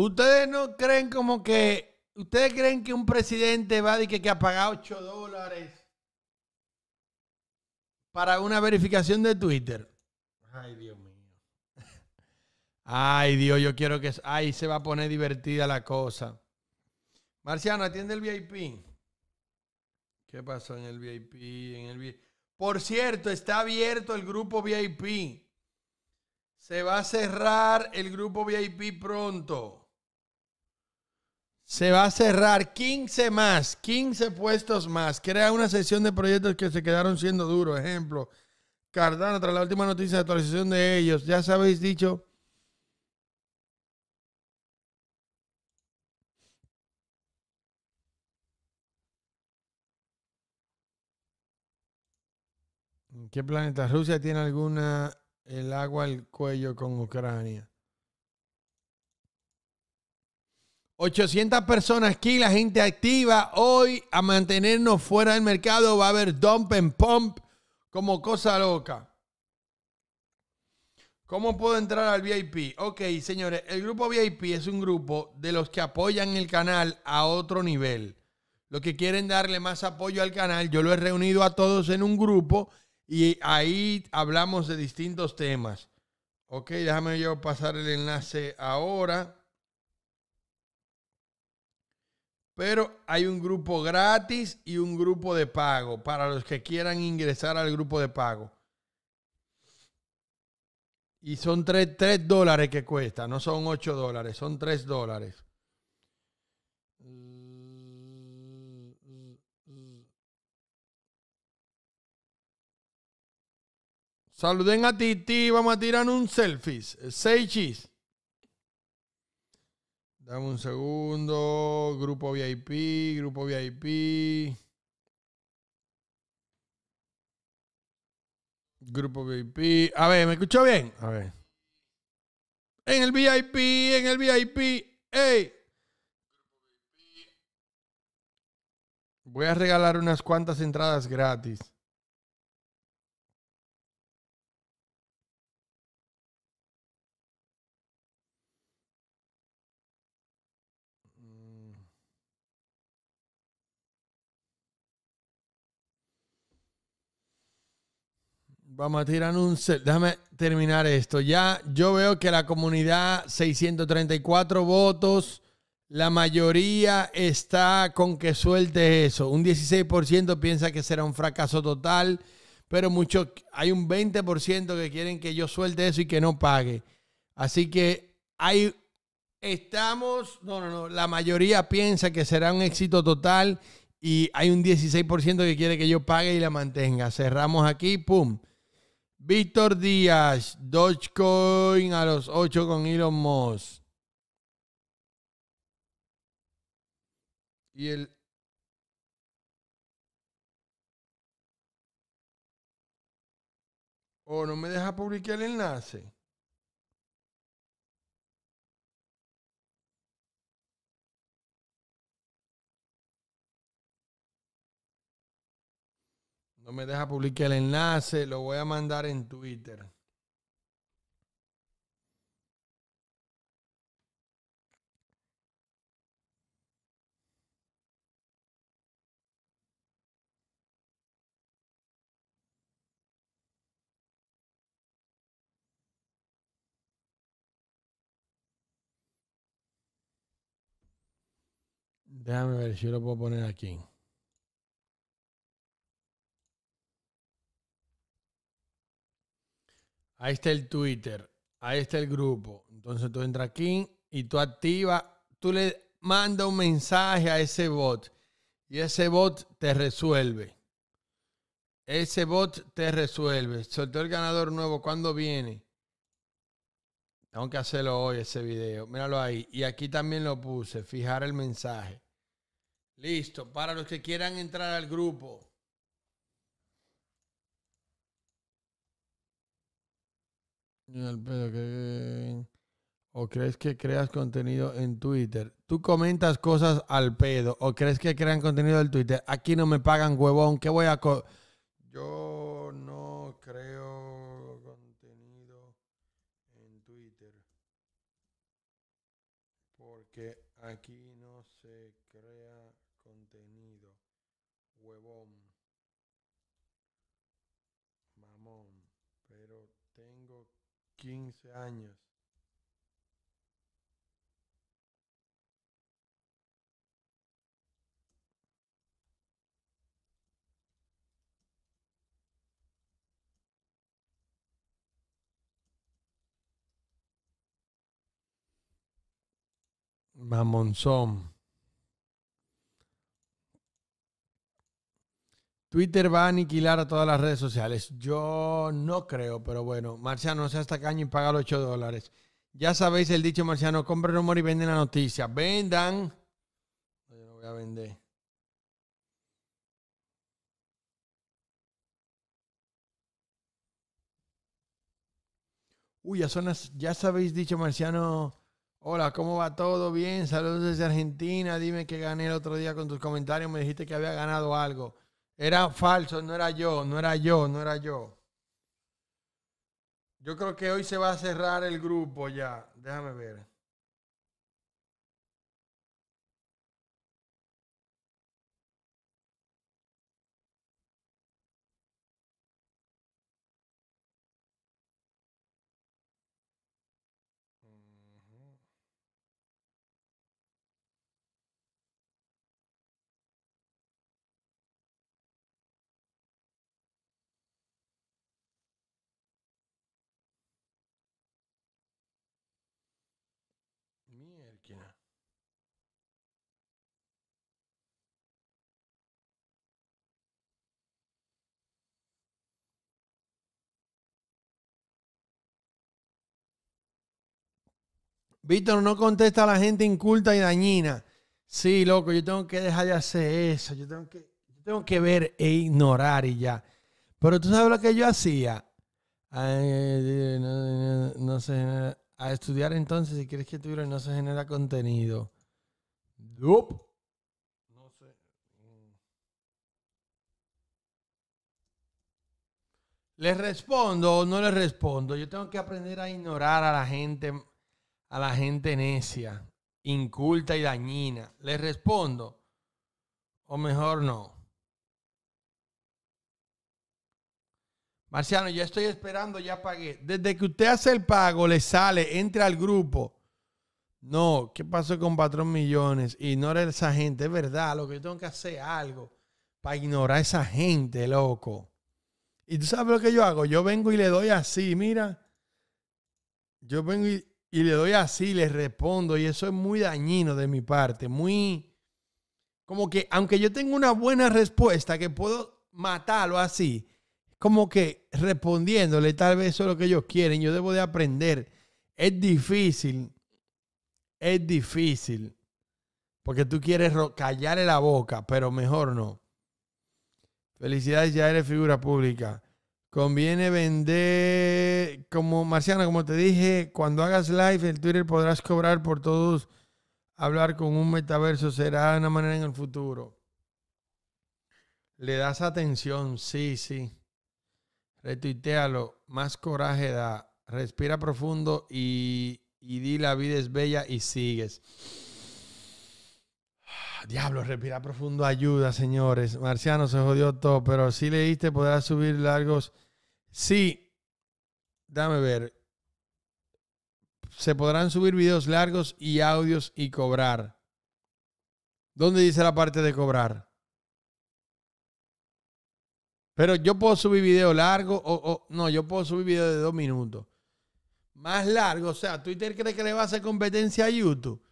¿Ustedes no creen como que... ¿Ustedes creen que un presidente va a decir que, ha pagado 8 dólares para una verificación de Twitter? Ay, Dios mío. Ay, Dios, yo quiero que... Ay, se va a poner divertida la cosa. Marciano, atiende el VIP. ¿Qué pasó en el VIP? En el VIP? Por cierto, está abierto el grupo VIP. Se va a cerrar el grupo VIP pronto. Se va a cerrar 15 más, 15 puestos más. Crea una sesión de proyectos que se quedaron siendo duros. Ejemplo, Cardano, tras la última noticia de actualización de ellos, ya sabéis dicho. ¿Qué planeta? Rusia tiene alguna el agua al cuello con Ucrania. 800 personas aquí, la gente activa. Hoy a mantenernos fuera del mercado va a haber dump and pump como cosa loca. ¿Cómo puedo entrar al VIP? Ok, señores, el grupo VIP es un grupo de los que apoyan el canal a otro nivel. Los que quieren darle más apoyo al canal, yo lo he reunido a todos en un grupo y ahí hablamos de distintos temas. Ok, déjame yo pasar el enlace ahora. Pero hay un grupo gratis y un grupo de pago para los que quieran ingresar al grupo de pago. Y son tres dólares que cuesta, no son ocho dólares, son tres dólares. Saluden a Titi, vamos a tirar un selfie. Seis Dame un segundo. Grupo VIP, grupo VIP. Grupo VIP. A ver, ¿me escuchó bien? A ver. En el VIP, en el VIP. ¡Ey! Voy a regalar unas cuantas entradas gratis. Vamos a tirar un Déjame terminar esto. Ya yo veo que la comunidad, 634 votos, la mayoría está con que suelte eso. Un 16% piensa que será un fracaso total, pero mucho, hay un 20% que quieren que yo suelte eso y que no pague. Así que hay, estamos, no, no, no, la mayoría piensa que será un éxito total y hay un 16% que quiere que yo pague y la mantenga. Cerramos aquí, ¡pum! Víctor Díaz, Dogecoin a los 8 con Elon Musk. Y el oh, no me deja publicar el enlace. No me deja publicar el enlace, lo voy a mandar en Twitter. Déjame ver si yo lo puedo poner aquí. Ahí está el Twitter, ahí está el grupo. Entonces tú entras aquí y tú activas, tú le mandas un mensaje a ese bot y ese bot te resuelve. Ese bot te resuelve. Soltó el ganador nuevo. ¿Cuándo viene? Tengo que hacerlo hoy ese video. Míralo ahí. Y aquí también lo puse. Fijar el mensaje. Listo. Para los que quieran entrar al grupo. ¿O crees que creas contenido en Twitter? Tú comentas cosas al pedo. ¿O crees que crean contenido en Twitter? Aquí no me pagan, huevón. ¿Qué voy a.? Yo no creo contenido en Twitter. Porque aquí no se crea contenido. Huevón. Mamón. Pero tengo. 15 años. Mamonzón. Twitter va a aniquilar a todas las redes sociales. Yo no creo, pero bueno. Marciano, hasta caño y paga los 8 dólares. Ya sabéis el dicho marciano, el rumor y venden la noticia. Vendan. Yo no voy a vender. Uy, ya ya sabéis dicho marciano. Hola, ¿cómo va todo? Bien, saludos desde Argentina. Dime que gané el otro día con tus comentarios. Me dijiste que había ganado algo. Era falso, no era yo, no era yo, no era yo. Yo creo que hoy se va a cerrar el grupo ya. Déjame ver. Víctor, no contesta a la gente inculta y dañina. Sí, loco, yo tengo que dejar de hacer eso. Yo tengo que, tengo que ver e ignorar y ya. Pero tú sabes lo que yo hacía. no, no, A estudiar entonces, si quieres que tú no se genera contenido. Nope. No sé. ¿Les respondo o no les respondo? Yo tengo que aprender a ignorar a la gente a la gente necia, inculta y dañina? Le respondo, o mejor no. Marciano, ya estoy esperando, ya pagué. Desde que usted hace el pago, le sale, entra al grupo. No, ¿qué pasó con Patrón Millones? Ignora esa gente, es verdad, lo que yo tengo que hacer algo para ignorar a esa gente, loco. Y tú sabes lo que yo hago, yo vengo y le doy así, mira. Yo vengo y y le doy así, le respondo, y eso es muy dañino de mi parte, muy... Como que, aunque yo tengo una buena respuesta, que puedo matarlo así, como que respondiéndole, tal vez eso es lo que ellos quieren, yo debo de aprender. Es difícil, es difícil, porque tú quieres callarle la boca, pero mejor no. Felicidades, ya eres figura pública. Conviene vender, como Marciana, como te dije, cuando hagas live en Twitter podrás cobrar por todos. Hablar con un metaverso será una manera en el futuro. Le das atención, sí, sí. Retuitealo, más coraje da. Respira profundo y, y di la vida es bella y sigues. Diablo, respira profundo ayuda, señores. Marciano se jodió todo, pero si leíste, podrás subir largos. Sí, dame ver. Se podrán subir videos largos y audios y cobrar. ¿Dónde dice la parte de cobrar? Pero yo puedo subir video largo o, o no, yo puedo subir video de dos minutos. Más largo, o sea, Twitter cree que le va a hacer competencia a YouTube.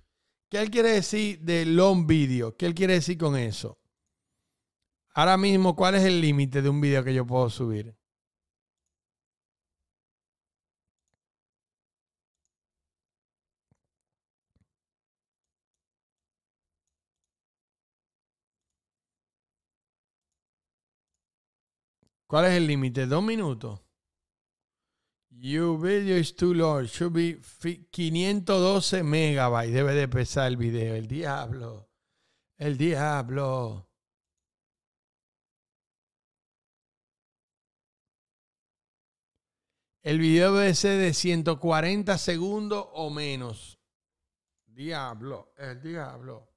¿Qué él quiere decir de long video? ¿Qué él quiere decir con eso? Ahora mismo, ¿cuál es el límite de un video que yo puedo subir? ¿Cuál es el límite? ¿Dos minutos? Your video is too long, Should be 512 megabytes. Debe de pesar el video. El diablo. El diablo. El video debe ser de 140 segundos o menos. Diablo, el diablo.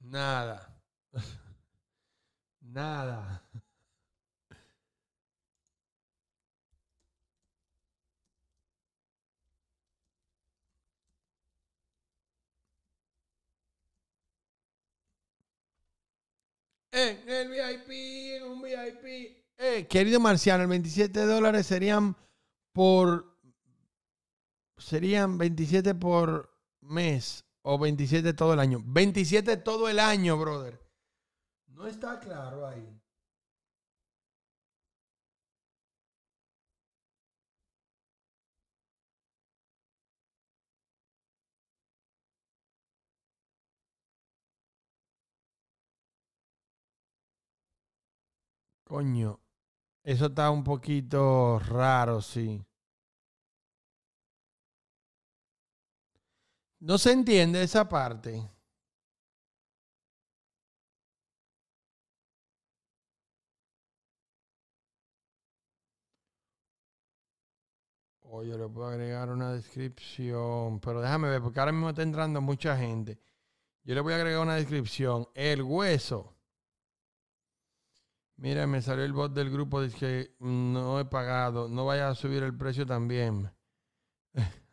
Nada. (laughs) Nada. (laughs) En el VIP, en un VIP. Eh, querido Marciano, el 27 dólares serían por. Serían 27 por mes o 27 todo el año. 27 todo el año, brother. No está claro ahí. Coño, eso está un poquito raro, sí. No se entiende esa parte. yo le puedo agregar una descripción, pero déjame ver, porque ahora mismo está entrando mucha gente. Yo le voy a agregar una descripción. El hueso. Mira, me salió el bot del grupo, dice que no he pagado, no vaya a subir el precio también. (laughs)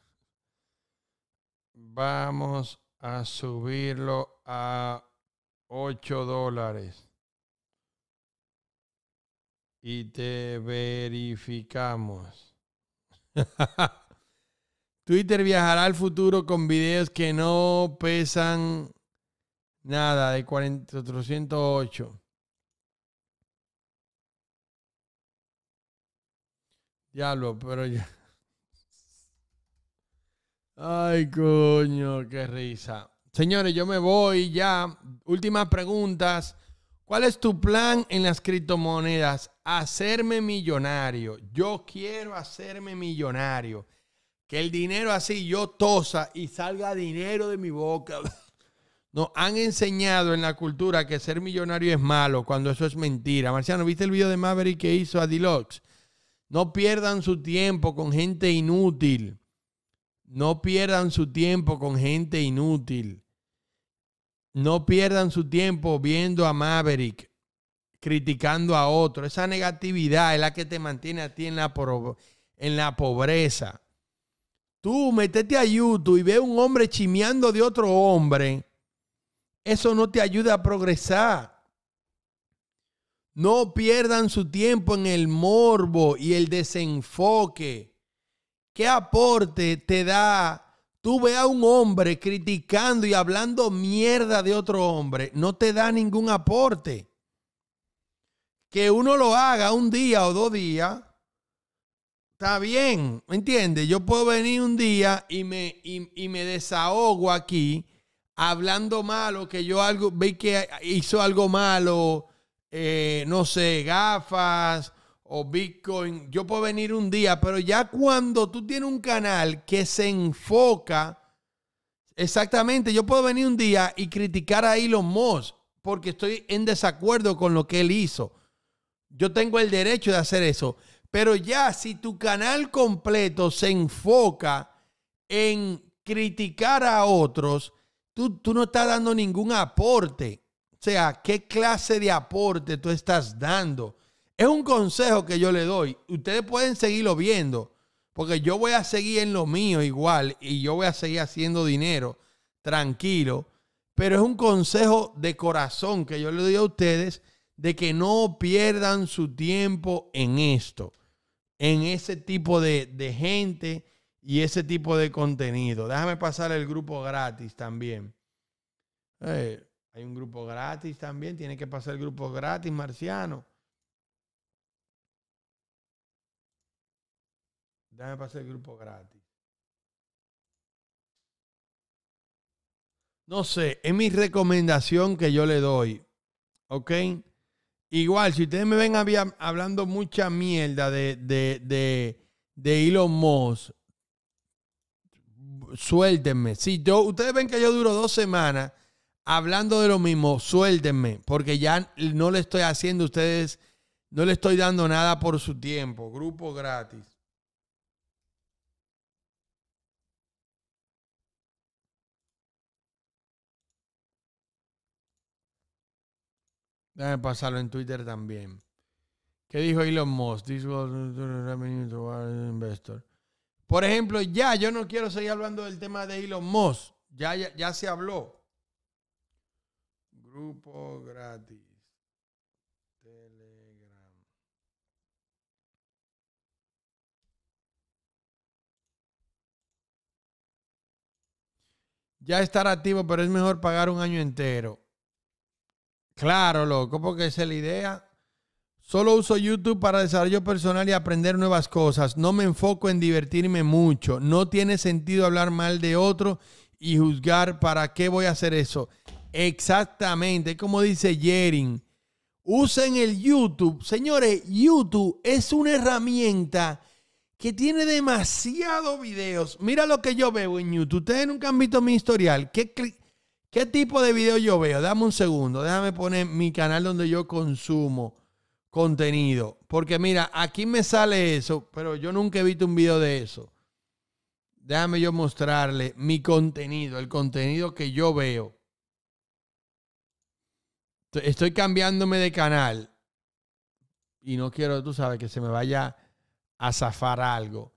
Vamos a subirlo a 8 dólares. Y te verificamos. (laughs) Twitter viajará al futuro con videos que no pesan nada de 408. Diablo, pero ya. Ay, coño, qué risa. Señores, yo me voy ya. Últimas preguntas. ¿Cuál es tu plan en las criptomonedas? hacerme millonario. Yo quiero hacerme millonario. Que el dinero así yo tosa y salga dinero de mi boca. (laughs) Nos han enseñado en la cultura que ser millonario es malo cuando eso es mentira. Marciano, ¿viste el video de Maverick que hizo a Deluxe? No pierdan su tiempo con gente inútil. No pierdan su tiempo con gente inútil. No pierdan su tiempo viendo a Maverick criticando a otro. Esa negatividad es la que te mantiene a ti en la, en la pobreza. Tú metete a YouTube y ve a un hombre chimeando de otro hombre. Eso no te ayuda a progresar. No pierdan su tiempo en el morbo y el desenfoque. ¿Qué aporte te da? Tú ve a un hombre criticando y hablando mierda de otro hombre. No te da ningún aporte que uno lo haga un día o dos días, está bien, ¿me entiendes? Yo puedo venir un día y me, me desahogo aquí hablando malo, que yo algo, ve que hizo algo malo, eh, no sé, gafas o Bitcoin. Yo puedo venir un día, pero ya cuando tú tienes un canal que se enfoca, exactamente, yo puedo venir un día y criticar a Elon Musk porque estoy en desacuerdo con lo que él hizo. Yo tengo el derecho de hacer eso. Pero ya si tu canal completo se enfoca en criticar a otros, tú, no estás dando ningún aporte. O sea, ¿qué clase de aporte tú estás dando? Es un consejo que yo le doy. Ustedes pueden seguirlo viendo, porque yo voy a seguir en lo mío igual y yo voy a seguir haciendo dinero, tranquilo. Pero es un consejo de corazón que yo le doy a ustedes de que no pierdan su tiempo en esto, en ese tipo de, gente y ese tipo de contenido. Déjame pasar el grupo gratis también. Eh, hay un grupo gratis también, tiene que pasar el grupo gratis, Marciano. Déjame pasar el grupo gratis. No sé, es mi recomendación que yo le doy. ¿Ok? Igual, si ustedes me ven había, hablando mucha mierda de, de, de, de Elon Musk, suéltenme. Si yo, ustedes ven que yo duro dos semanas hablando de lo mismo, suéltenme, porque ya no le estoy haciendo ustedes, no le estoy dando nada por su tiempo. Grupo gratis. Déjame pasarlo en Twitter también. ¿Qué dijo Elon Musk? investor. Por ejemplo, ya yo no quiero seguir hablando del tema de Elon Musk. Ya, ya, ya se habló. Grupo gratis. Telegram. Ya estar activo, pero es mejor pagar un año entero. Claro, loco, porque esa es la idea. Solo uso YouTube para desarrollo personal y aprender nuevas cosas. No me enfoco en divertirme mucho. No tiene sentido hablar mal de otro y juzgar para qué voy a hacer eso. Exactamente, como dice Jerin. Usen el YouTube. Señores, YouTube es una herramienta que tiene demasiados videos. Mira lo que yo veo en YouTube. Ustedes nunca han visto mi historial. ¿Qué ¿Qué tipo de video yo veo? Dame un segundo, déjame poner mi canal donde yo consumo contenido. Porque mira, aquí me sale eso, pero yo nunca he visto un video de eso. Déjame yo mostrarle mi contenido, el contenido que yo veo. Estoy cambiándome de canal y no quiero, tú sabes, que se me vaya a zafar algo.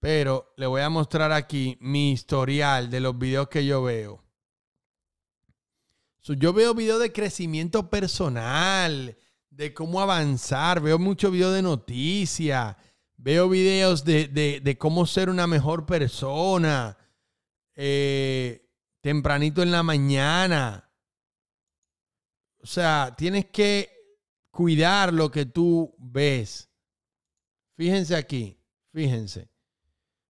Pero le voy a mostrar aquí mi historial de los videos que yo veo yo veo videos de crecimiento personal, de cómo avanzar, veo mucho videos de noticias, veo videos de, cómo ser una mejor persona, eh, tempranito en la mañana. O sea, tienes que cuidar lo que tú ves. Fíjense aquí, fíjense.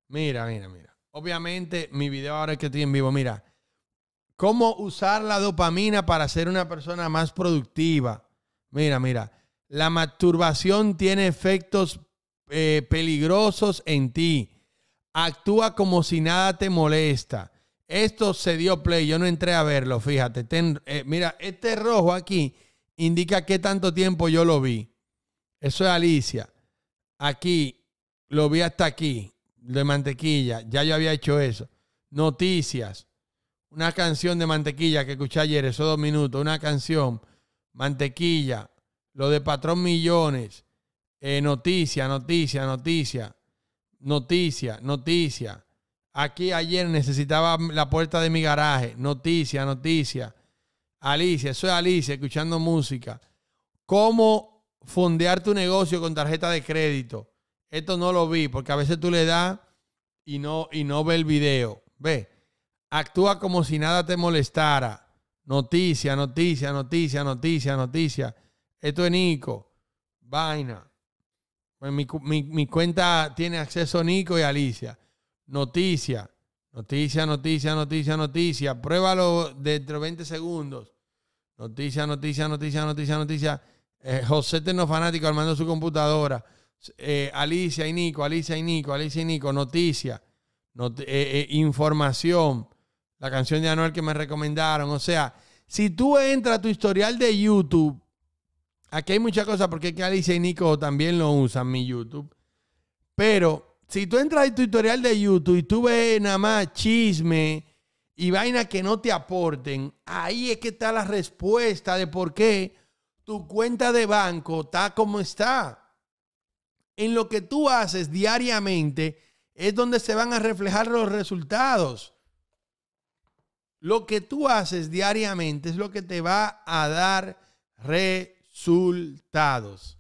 Mira, mira, mira. Obviamente, mi video ahora que estoy en vivo, mira cómo usar la dopamina para ser una persona más productiva. Mira, mira, la masturbación tiene efectos eh, peligrosos en ti. Actúa como si nada te molesta. Esto se dio play, yo no entré a verlo, fíjate. Eh, mira, este rojo aquí indica qué tanto tiempo yo lo vi. Eso es Alicia. Aquí, lo vi hasta aquí, de mantequilla. Ya yo había hecho eso. Noticias una canción de mantequilla que escuché ayer, esos dos minutos, una canción, mantequilla, lo de patrón millones, eh, noticia, noticia, noticia, noticia, noticia. Aquí ayer necesitaba la puerta de mi garaje, noticia, noticia. Alicia, soy Alicia, escuchando música. ¿Cómo fondear tu negocio con tarjeta de crédito? Esto no lo vi, porque a veces tú le das y no, y no ve el video. ¿Ves? Actúa como si nada te molestara. Noticia, noticia, noticia, noticia, noticia. Esto es Nico. Vaina. Pues mi, cuenta tiene acceso Nico y Alicia. Noticia, noticia, noticia, noticia, noticia. Pruébalo dentro de 20 segundos. Noticia, noticia, noticia, noticia, noticia. Eh, José Tenofanático Fanático armando su computadora. Eh, Alicia y Nico, Alicia y Nico, Alicia y Nico. Noticia, eh, información. La canción de anual que me recomendaron. O sea, si tú entras a tu historial de YouTube, aquí hay muchas cosas porque Alicia y Nico también lo usan, mi YouTube. Pero si tú entras a tu historial de YouTube y tú ves nada más chisme y vaina que no te aporten, ahí es que está la respuesta de por qué tu cuenta de banco está como está. En lo que tú haces diariamente es donde se van a reflejar los resultados. Lo que tú haces diariamente es lo que te va a dar resultados.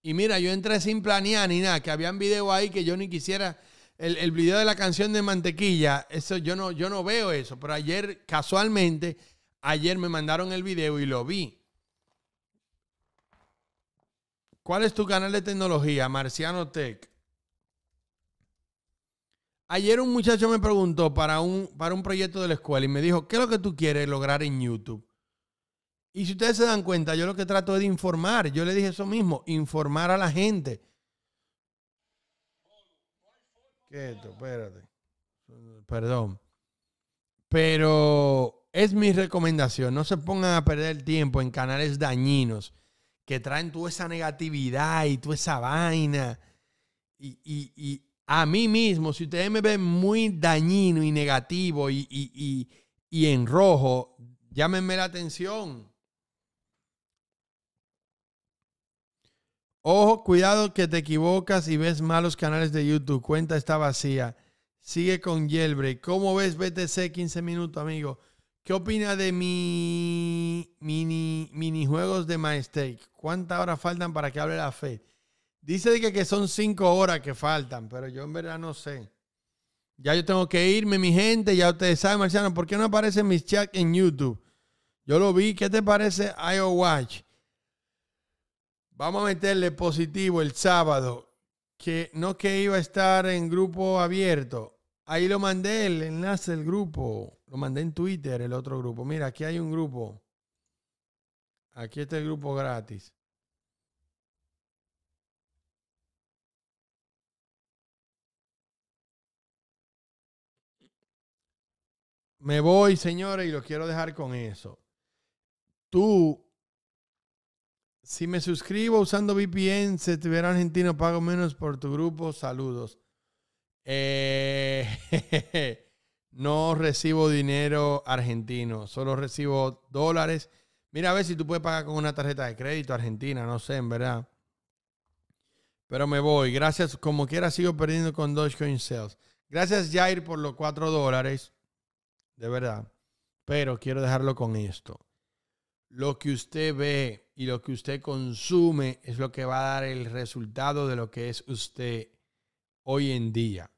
Y mira, yo entré sin planear ni nada, que un video ahí que yo ni quisiera. El, video de la canción de mantequilla, eso yo no, yo no veo eso, pero ayer, casualmente, ayer me mandaron el video y lo vi. ¿Cuál es tu canal de tecnología? Marciano Tech. Ayer un muchacho me preguntó para un, para un proyecto de la escuela y me dijo, ¿qué es lo que tú quieres lograr en YouTube? Y si ustedes se dan cuenta, yo lo que trato es de informar. Yo le dije eso mismo, informar a la gente. Quieto, espérate. Perdón. Pero es mi recomendación. No se pongan a perder el tiempo en canales dañinos que traen toda esa negatividad y toda esa vaina. y, a mí mismo, si ustedes me ven muy dañino y negativo y, y, en rojo, llámenme la atención. Ojo, cuidado que te equivocas y ves malos canales de YouTube. Cuenta está vacía. Sigue con Yelbre. ¿Cómo ves BTC 15 minutos, amigo? ¿Qué opina de mi mini minijuegos de MyStake? ¿Cuántas horas faltan para que hable la fe? Dice que, que son cinco horas que faltan, pero yo en verdad no sé. Ya yo tengo que irme, mi gente. Ya ustedes saben, Marciano, ¿por qué no aparece mis chats en YouTube? Yo lo vi. ¿Qué te parece iOWatch? Vamos a meterle positivo el sábado. Que no que iba a estar en grupo abierto. Ahí lo mandé el enlace del grupo. Lo mandé en Twitter, el otro grupo. Mira, aquí hay un grupo. Aquí está el grupo gratis. me voy, señores, y lo quiero dejar con eso. Tú, si me suscribo usando VPN, si estuviera argentino, pago menos por tu grupo. Saludos. Eh, (laughs) no recibo dinero argentino, solo recibo dólares. Mira a ver si tú puedes pagar con una tarjeta de crédito argentina, no sé, en verdad. Pero me voy. Gracias. Como quiera, sigo perdiendo con Dogecoin Sales. Gracias, Jair, por los 4 dólares de verdad. Pero quiero dejarlo con esto. Lo que usted ve y lo que usted consume es lo que va a dar el resultado de lo que es usted hoy en día.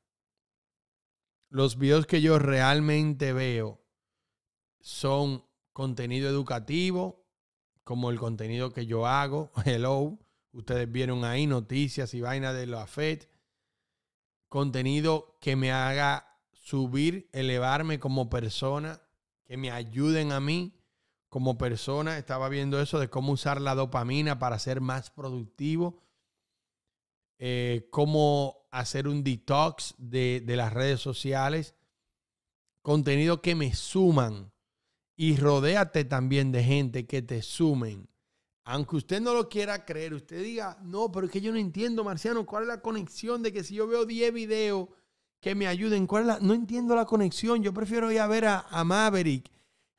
Los videos que yo realmente veo son contenido educativo, como el contenido que yo hago, (laughs) hello, ustedes vieron ahí noticias y vainas de la FED, contenido que me haga subir, elevarme como persona, que me ayuden a mí como persona. Estaba viendo eso de cómo usar la dopamina para ser más productivo, eh, cómo hacer un detox de, de las redes sociales, contenido que me suman y rodéate también de gente que te sumen. Aunque usted no lo quiera creer, usted diga, no, pero es que yo no entiendo, Marciano, cuál es la conexión de que si yo veo 10 videos que me ayuden. No entiendo la conexión. Yo prefiero ir a ver a, a Maverick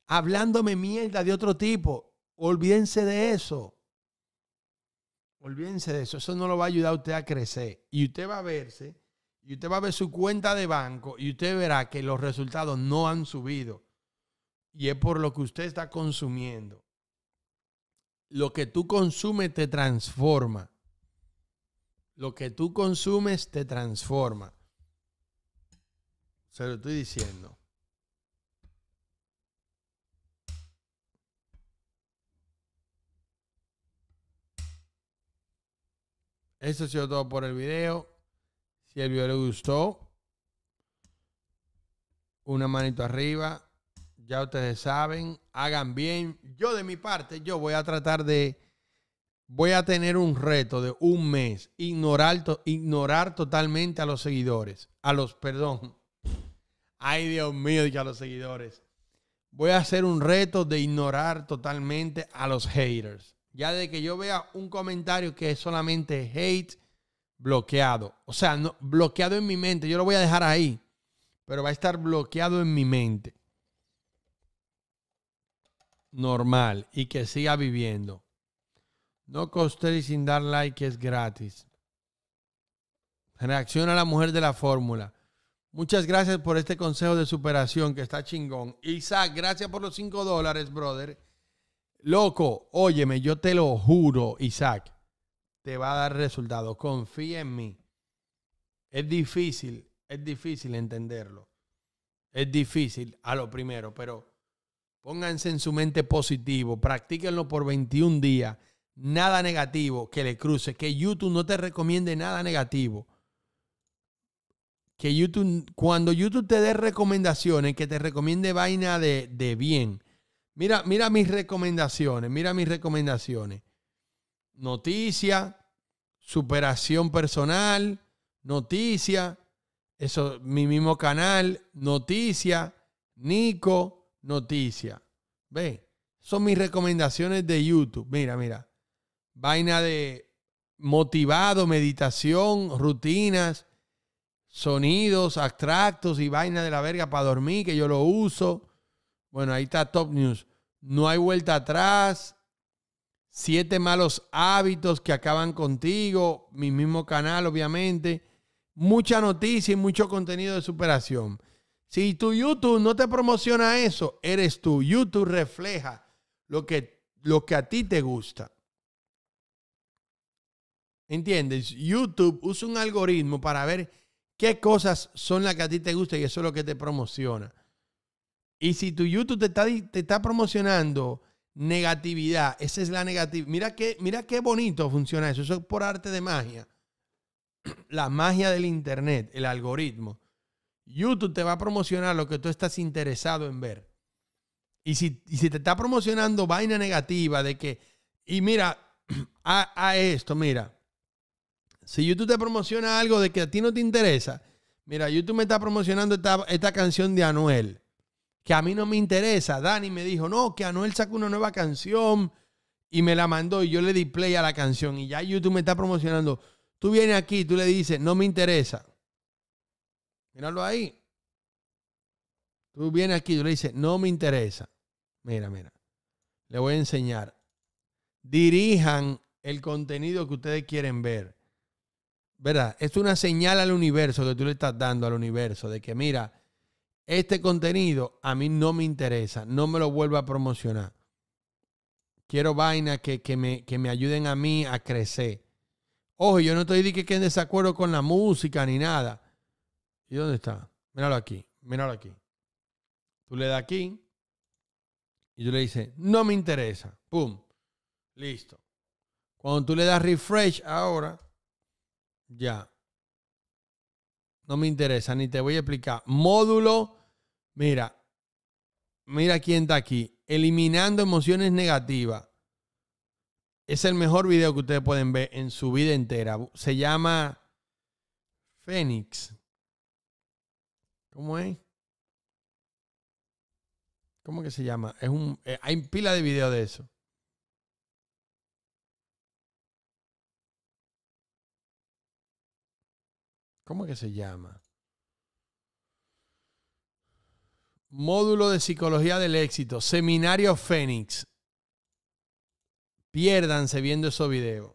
hablándome mierda de otro tipo. Olvídense de eso. Olvídense de eso. Eso no lo va a ayudar a usted a crecer. Y usted va a verse, y usted va a ver su cuenta de banco, y usted verá que los resultados no han subido. Y es por lo que usted está consumiendo. Lo que tú consumes te transforma. Lo que tú consumes te transforma. Se lo estoy diciendo. Eso ha sido todo por el video. Si el video le gustó, una manito arriba. Ya ustedes saben, hagan bien. Yo de mi parte, yo voy a tratar de, voy a tener un reto de un mes, ignorar, ignorar totalmente a los seguidores, a los, perdón, Ay, Dios mío, dije a los seguidores. Voy a hacer un reto de ignorar totalmente a los haters. Ya de que yo vea un comentario que es solamente hate, bloqueado. O sea, no, bloqueado en mi mente. Yo lo voy a dejar ahí. Pero va a estar bloqueado en mi mente. Normal. Y que siga viviendo. No y sin dar like, es gratis. Reacciona la mujer de la fórmula. Muchas gracias por este consejo de superación que está chingón. Isaac, gracias por los 5 dólares, brother. Loco, óyeme, yo te lo juro, Isaac, te va a dar resultado. Confía en mí. Es difícil, es difícil entenderlo. Es difícil a lo primero, pero pónganse en su mente positivo, practíquenlo por 21 días. Nada negativo que le cruce, que YouTube no te recomiende nada negativo que YouTube, cuando YouTube te dé recomendaciones, que te recomiende vaina de, de bien. Mira, mira mis recomendaciones, mira mis recomendaciones. Noticia, superación personal, noticia, eso, mi mismo canal, noticia, Nico, noticia. Ve, son mis recomendaciones de YouTube. Mira, mira. Vaina de motivado, meditación, rutinas, sonidos abstractos y vaina de la verga para dormir, que yo lo uso. Bueno, ahí está Top News. No hay vuelta atrás. Siete malos hábitos que acaban contigo. Mi mismo canal, obviamente. Mucha noticia y mucho contenido de superación. Si tu YouTube no te promociona eso, eres tú. YouTube refleja lo que, lo que a ti te gusta. ¿Entiendes? YouTube usa un algoritmo para ver ¿Qué cosas son las que a ti te gustan y eso es lo que te promociona? Y si tu YouTube te está, te está promocionando negatividad, esa es la negativa. Mira qué, mira qué bonito funciona eso. Eso es por arte de magia. (clears throat) La magia del Internet, el algoritmo. YouTube te va a promocionar lo que tú estás interesado en ver. Y si, si te está promocionando vaina negativa de que, y mira, (clears throat) a esto, mira, si YouTube te promociona algo de que a ti no te interesa, mira, YouTube me está promocionando esta, canción de Anuel, que a mí no me interesa. Dani me dijo, no, que Anuel sacó una nueva canción y me la mandó y yo le di play a la canción y ya YouTube me está promocionando. Tú vienes aquí, tú le dices, no me interesa. Míralo ahí. Tú vienes aquí, tú le dices, no me interesa. Mira, mira. Le voy a enseñar. Dirijan el contenido que ustedes quieren ver. ¿verdad? Es una señal al universo que tú le estás dando al universo de que, mira, este contenido a mí no me interesa, no me lo vuelva a promocionar. Quiero vainas que, me, que me ayuden a mí a crecer. Ojo, yo no estoy que, que en desacuerdo con la música ni nada. ¿Y dónde está? Míralo aquí, míralo aquí. Tú le das aquí y tú le dices, no me interesa. ¡Pum! Listo. Cuando tú le das refresh ahora, ya. No me interesa, ni te voy a explicar. Módulo, mira, mira quién está aquí. Eliminando emociones negativas. Es el mejor video que ustedes pueden ver en su vida entera. Se llama Fénix. ¿Cómo es? ¿Cómo que se llama? Es un, eh, hay pila de videos de eso. ¿Cómo que se llama? Módulo de Psicología del Éxito, Seminario Fénix. Piérdanse viendo esos videos.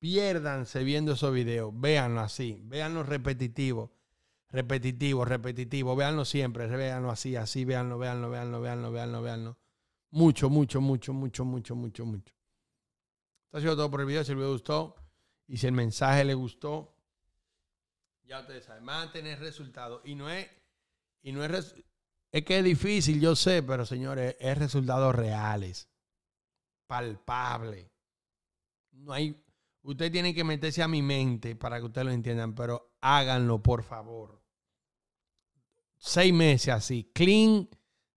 Piérdanse viendo esos videos. Véanlo así. Véanlo repetitivo. Repetitivo, repetitivo. Véanlo siempre. Véanlo así, así. Véanlo, véanlo, véanlo, véanlo, véanlo, véanlo. Mucho, mucho, mucho, mucho, mucho, mucho, mucho. Esto ha sido todo por el video. Si el gustó, y si el mensaje le gustó, ya ustedes saben, van a tener resultados. Y no es, y no es, es que es difícil, yo sé, pero señores, es resultados reales, palpables. No hay, ustedes tienen que meterse a mi mente para que ustedes lo entiendan, pero háganlo, por favor. Seis meses así, clean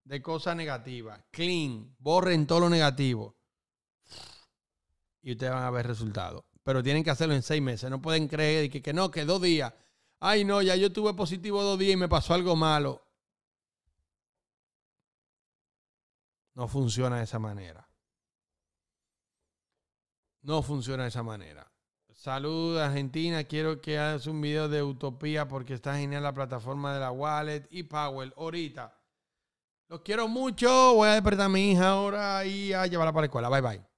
de cosas negativas, clean, borren todo lo negativo. Y ustedes van a ver resultados pero tienen que hacerlo en seis meses. No pueden creer que, que no, que dos días. Ay, no, ya yo tuve positivo dos días y me pasó algo malo. No funciona de esa manera. No funciona de esa manera. Salud Argentina, quiero que hagas un video de Utopía porque está genial la plataforma de la Wallet y Powell ahorita. Los quiero mucho, voy a despertar a mi hija ahora y a llevarla para la escuela. Bye bye.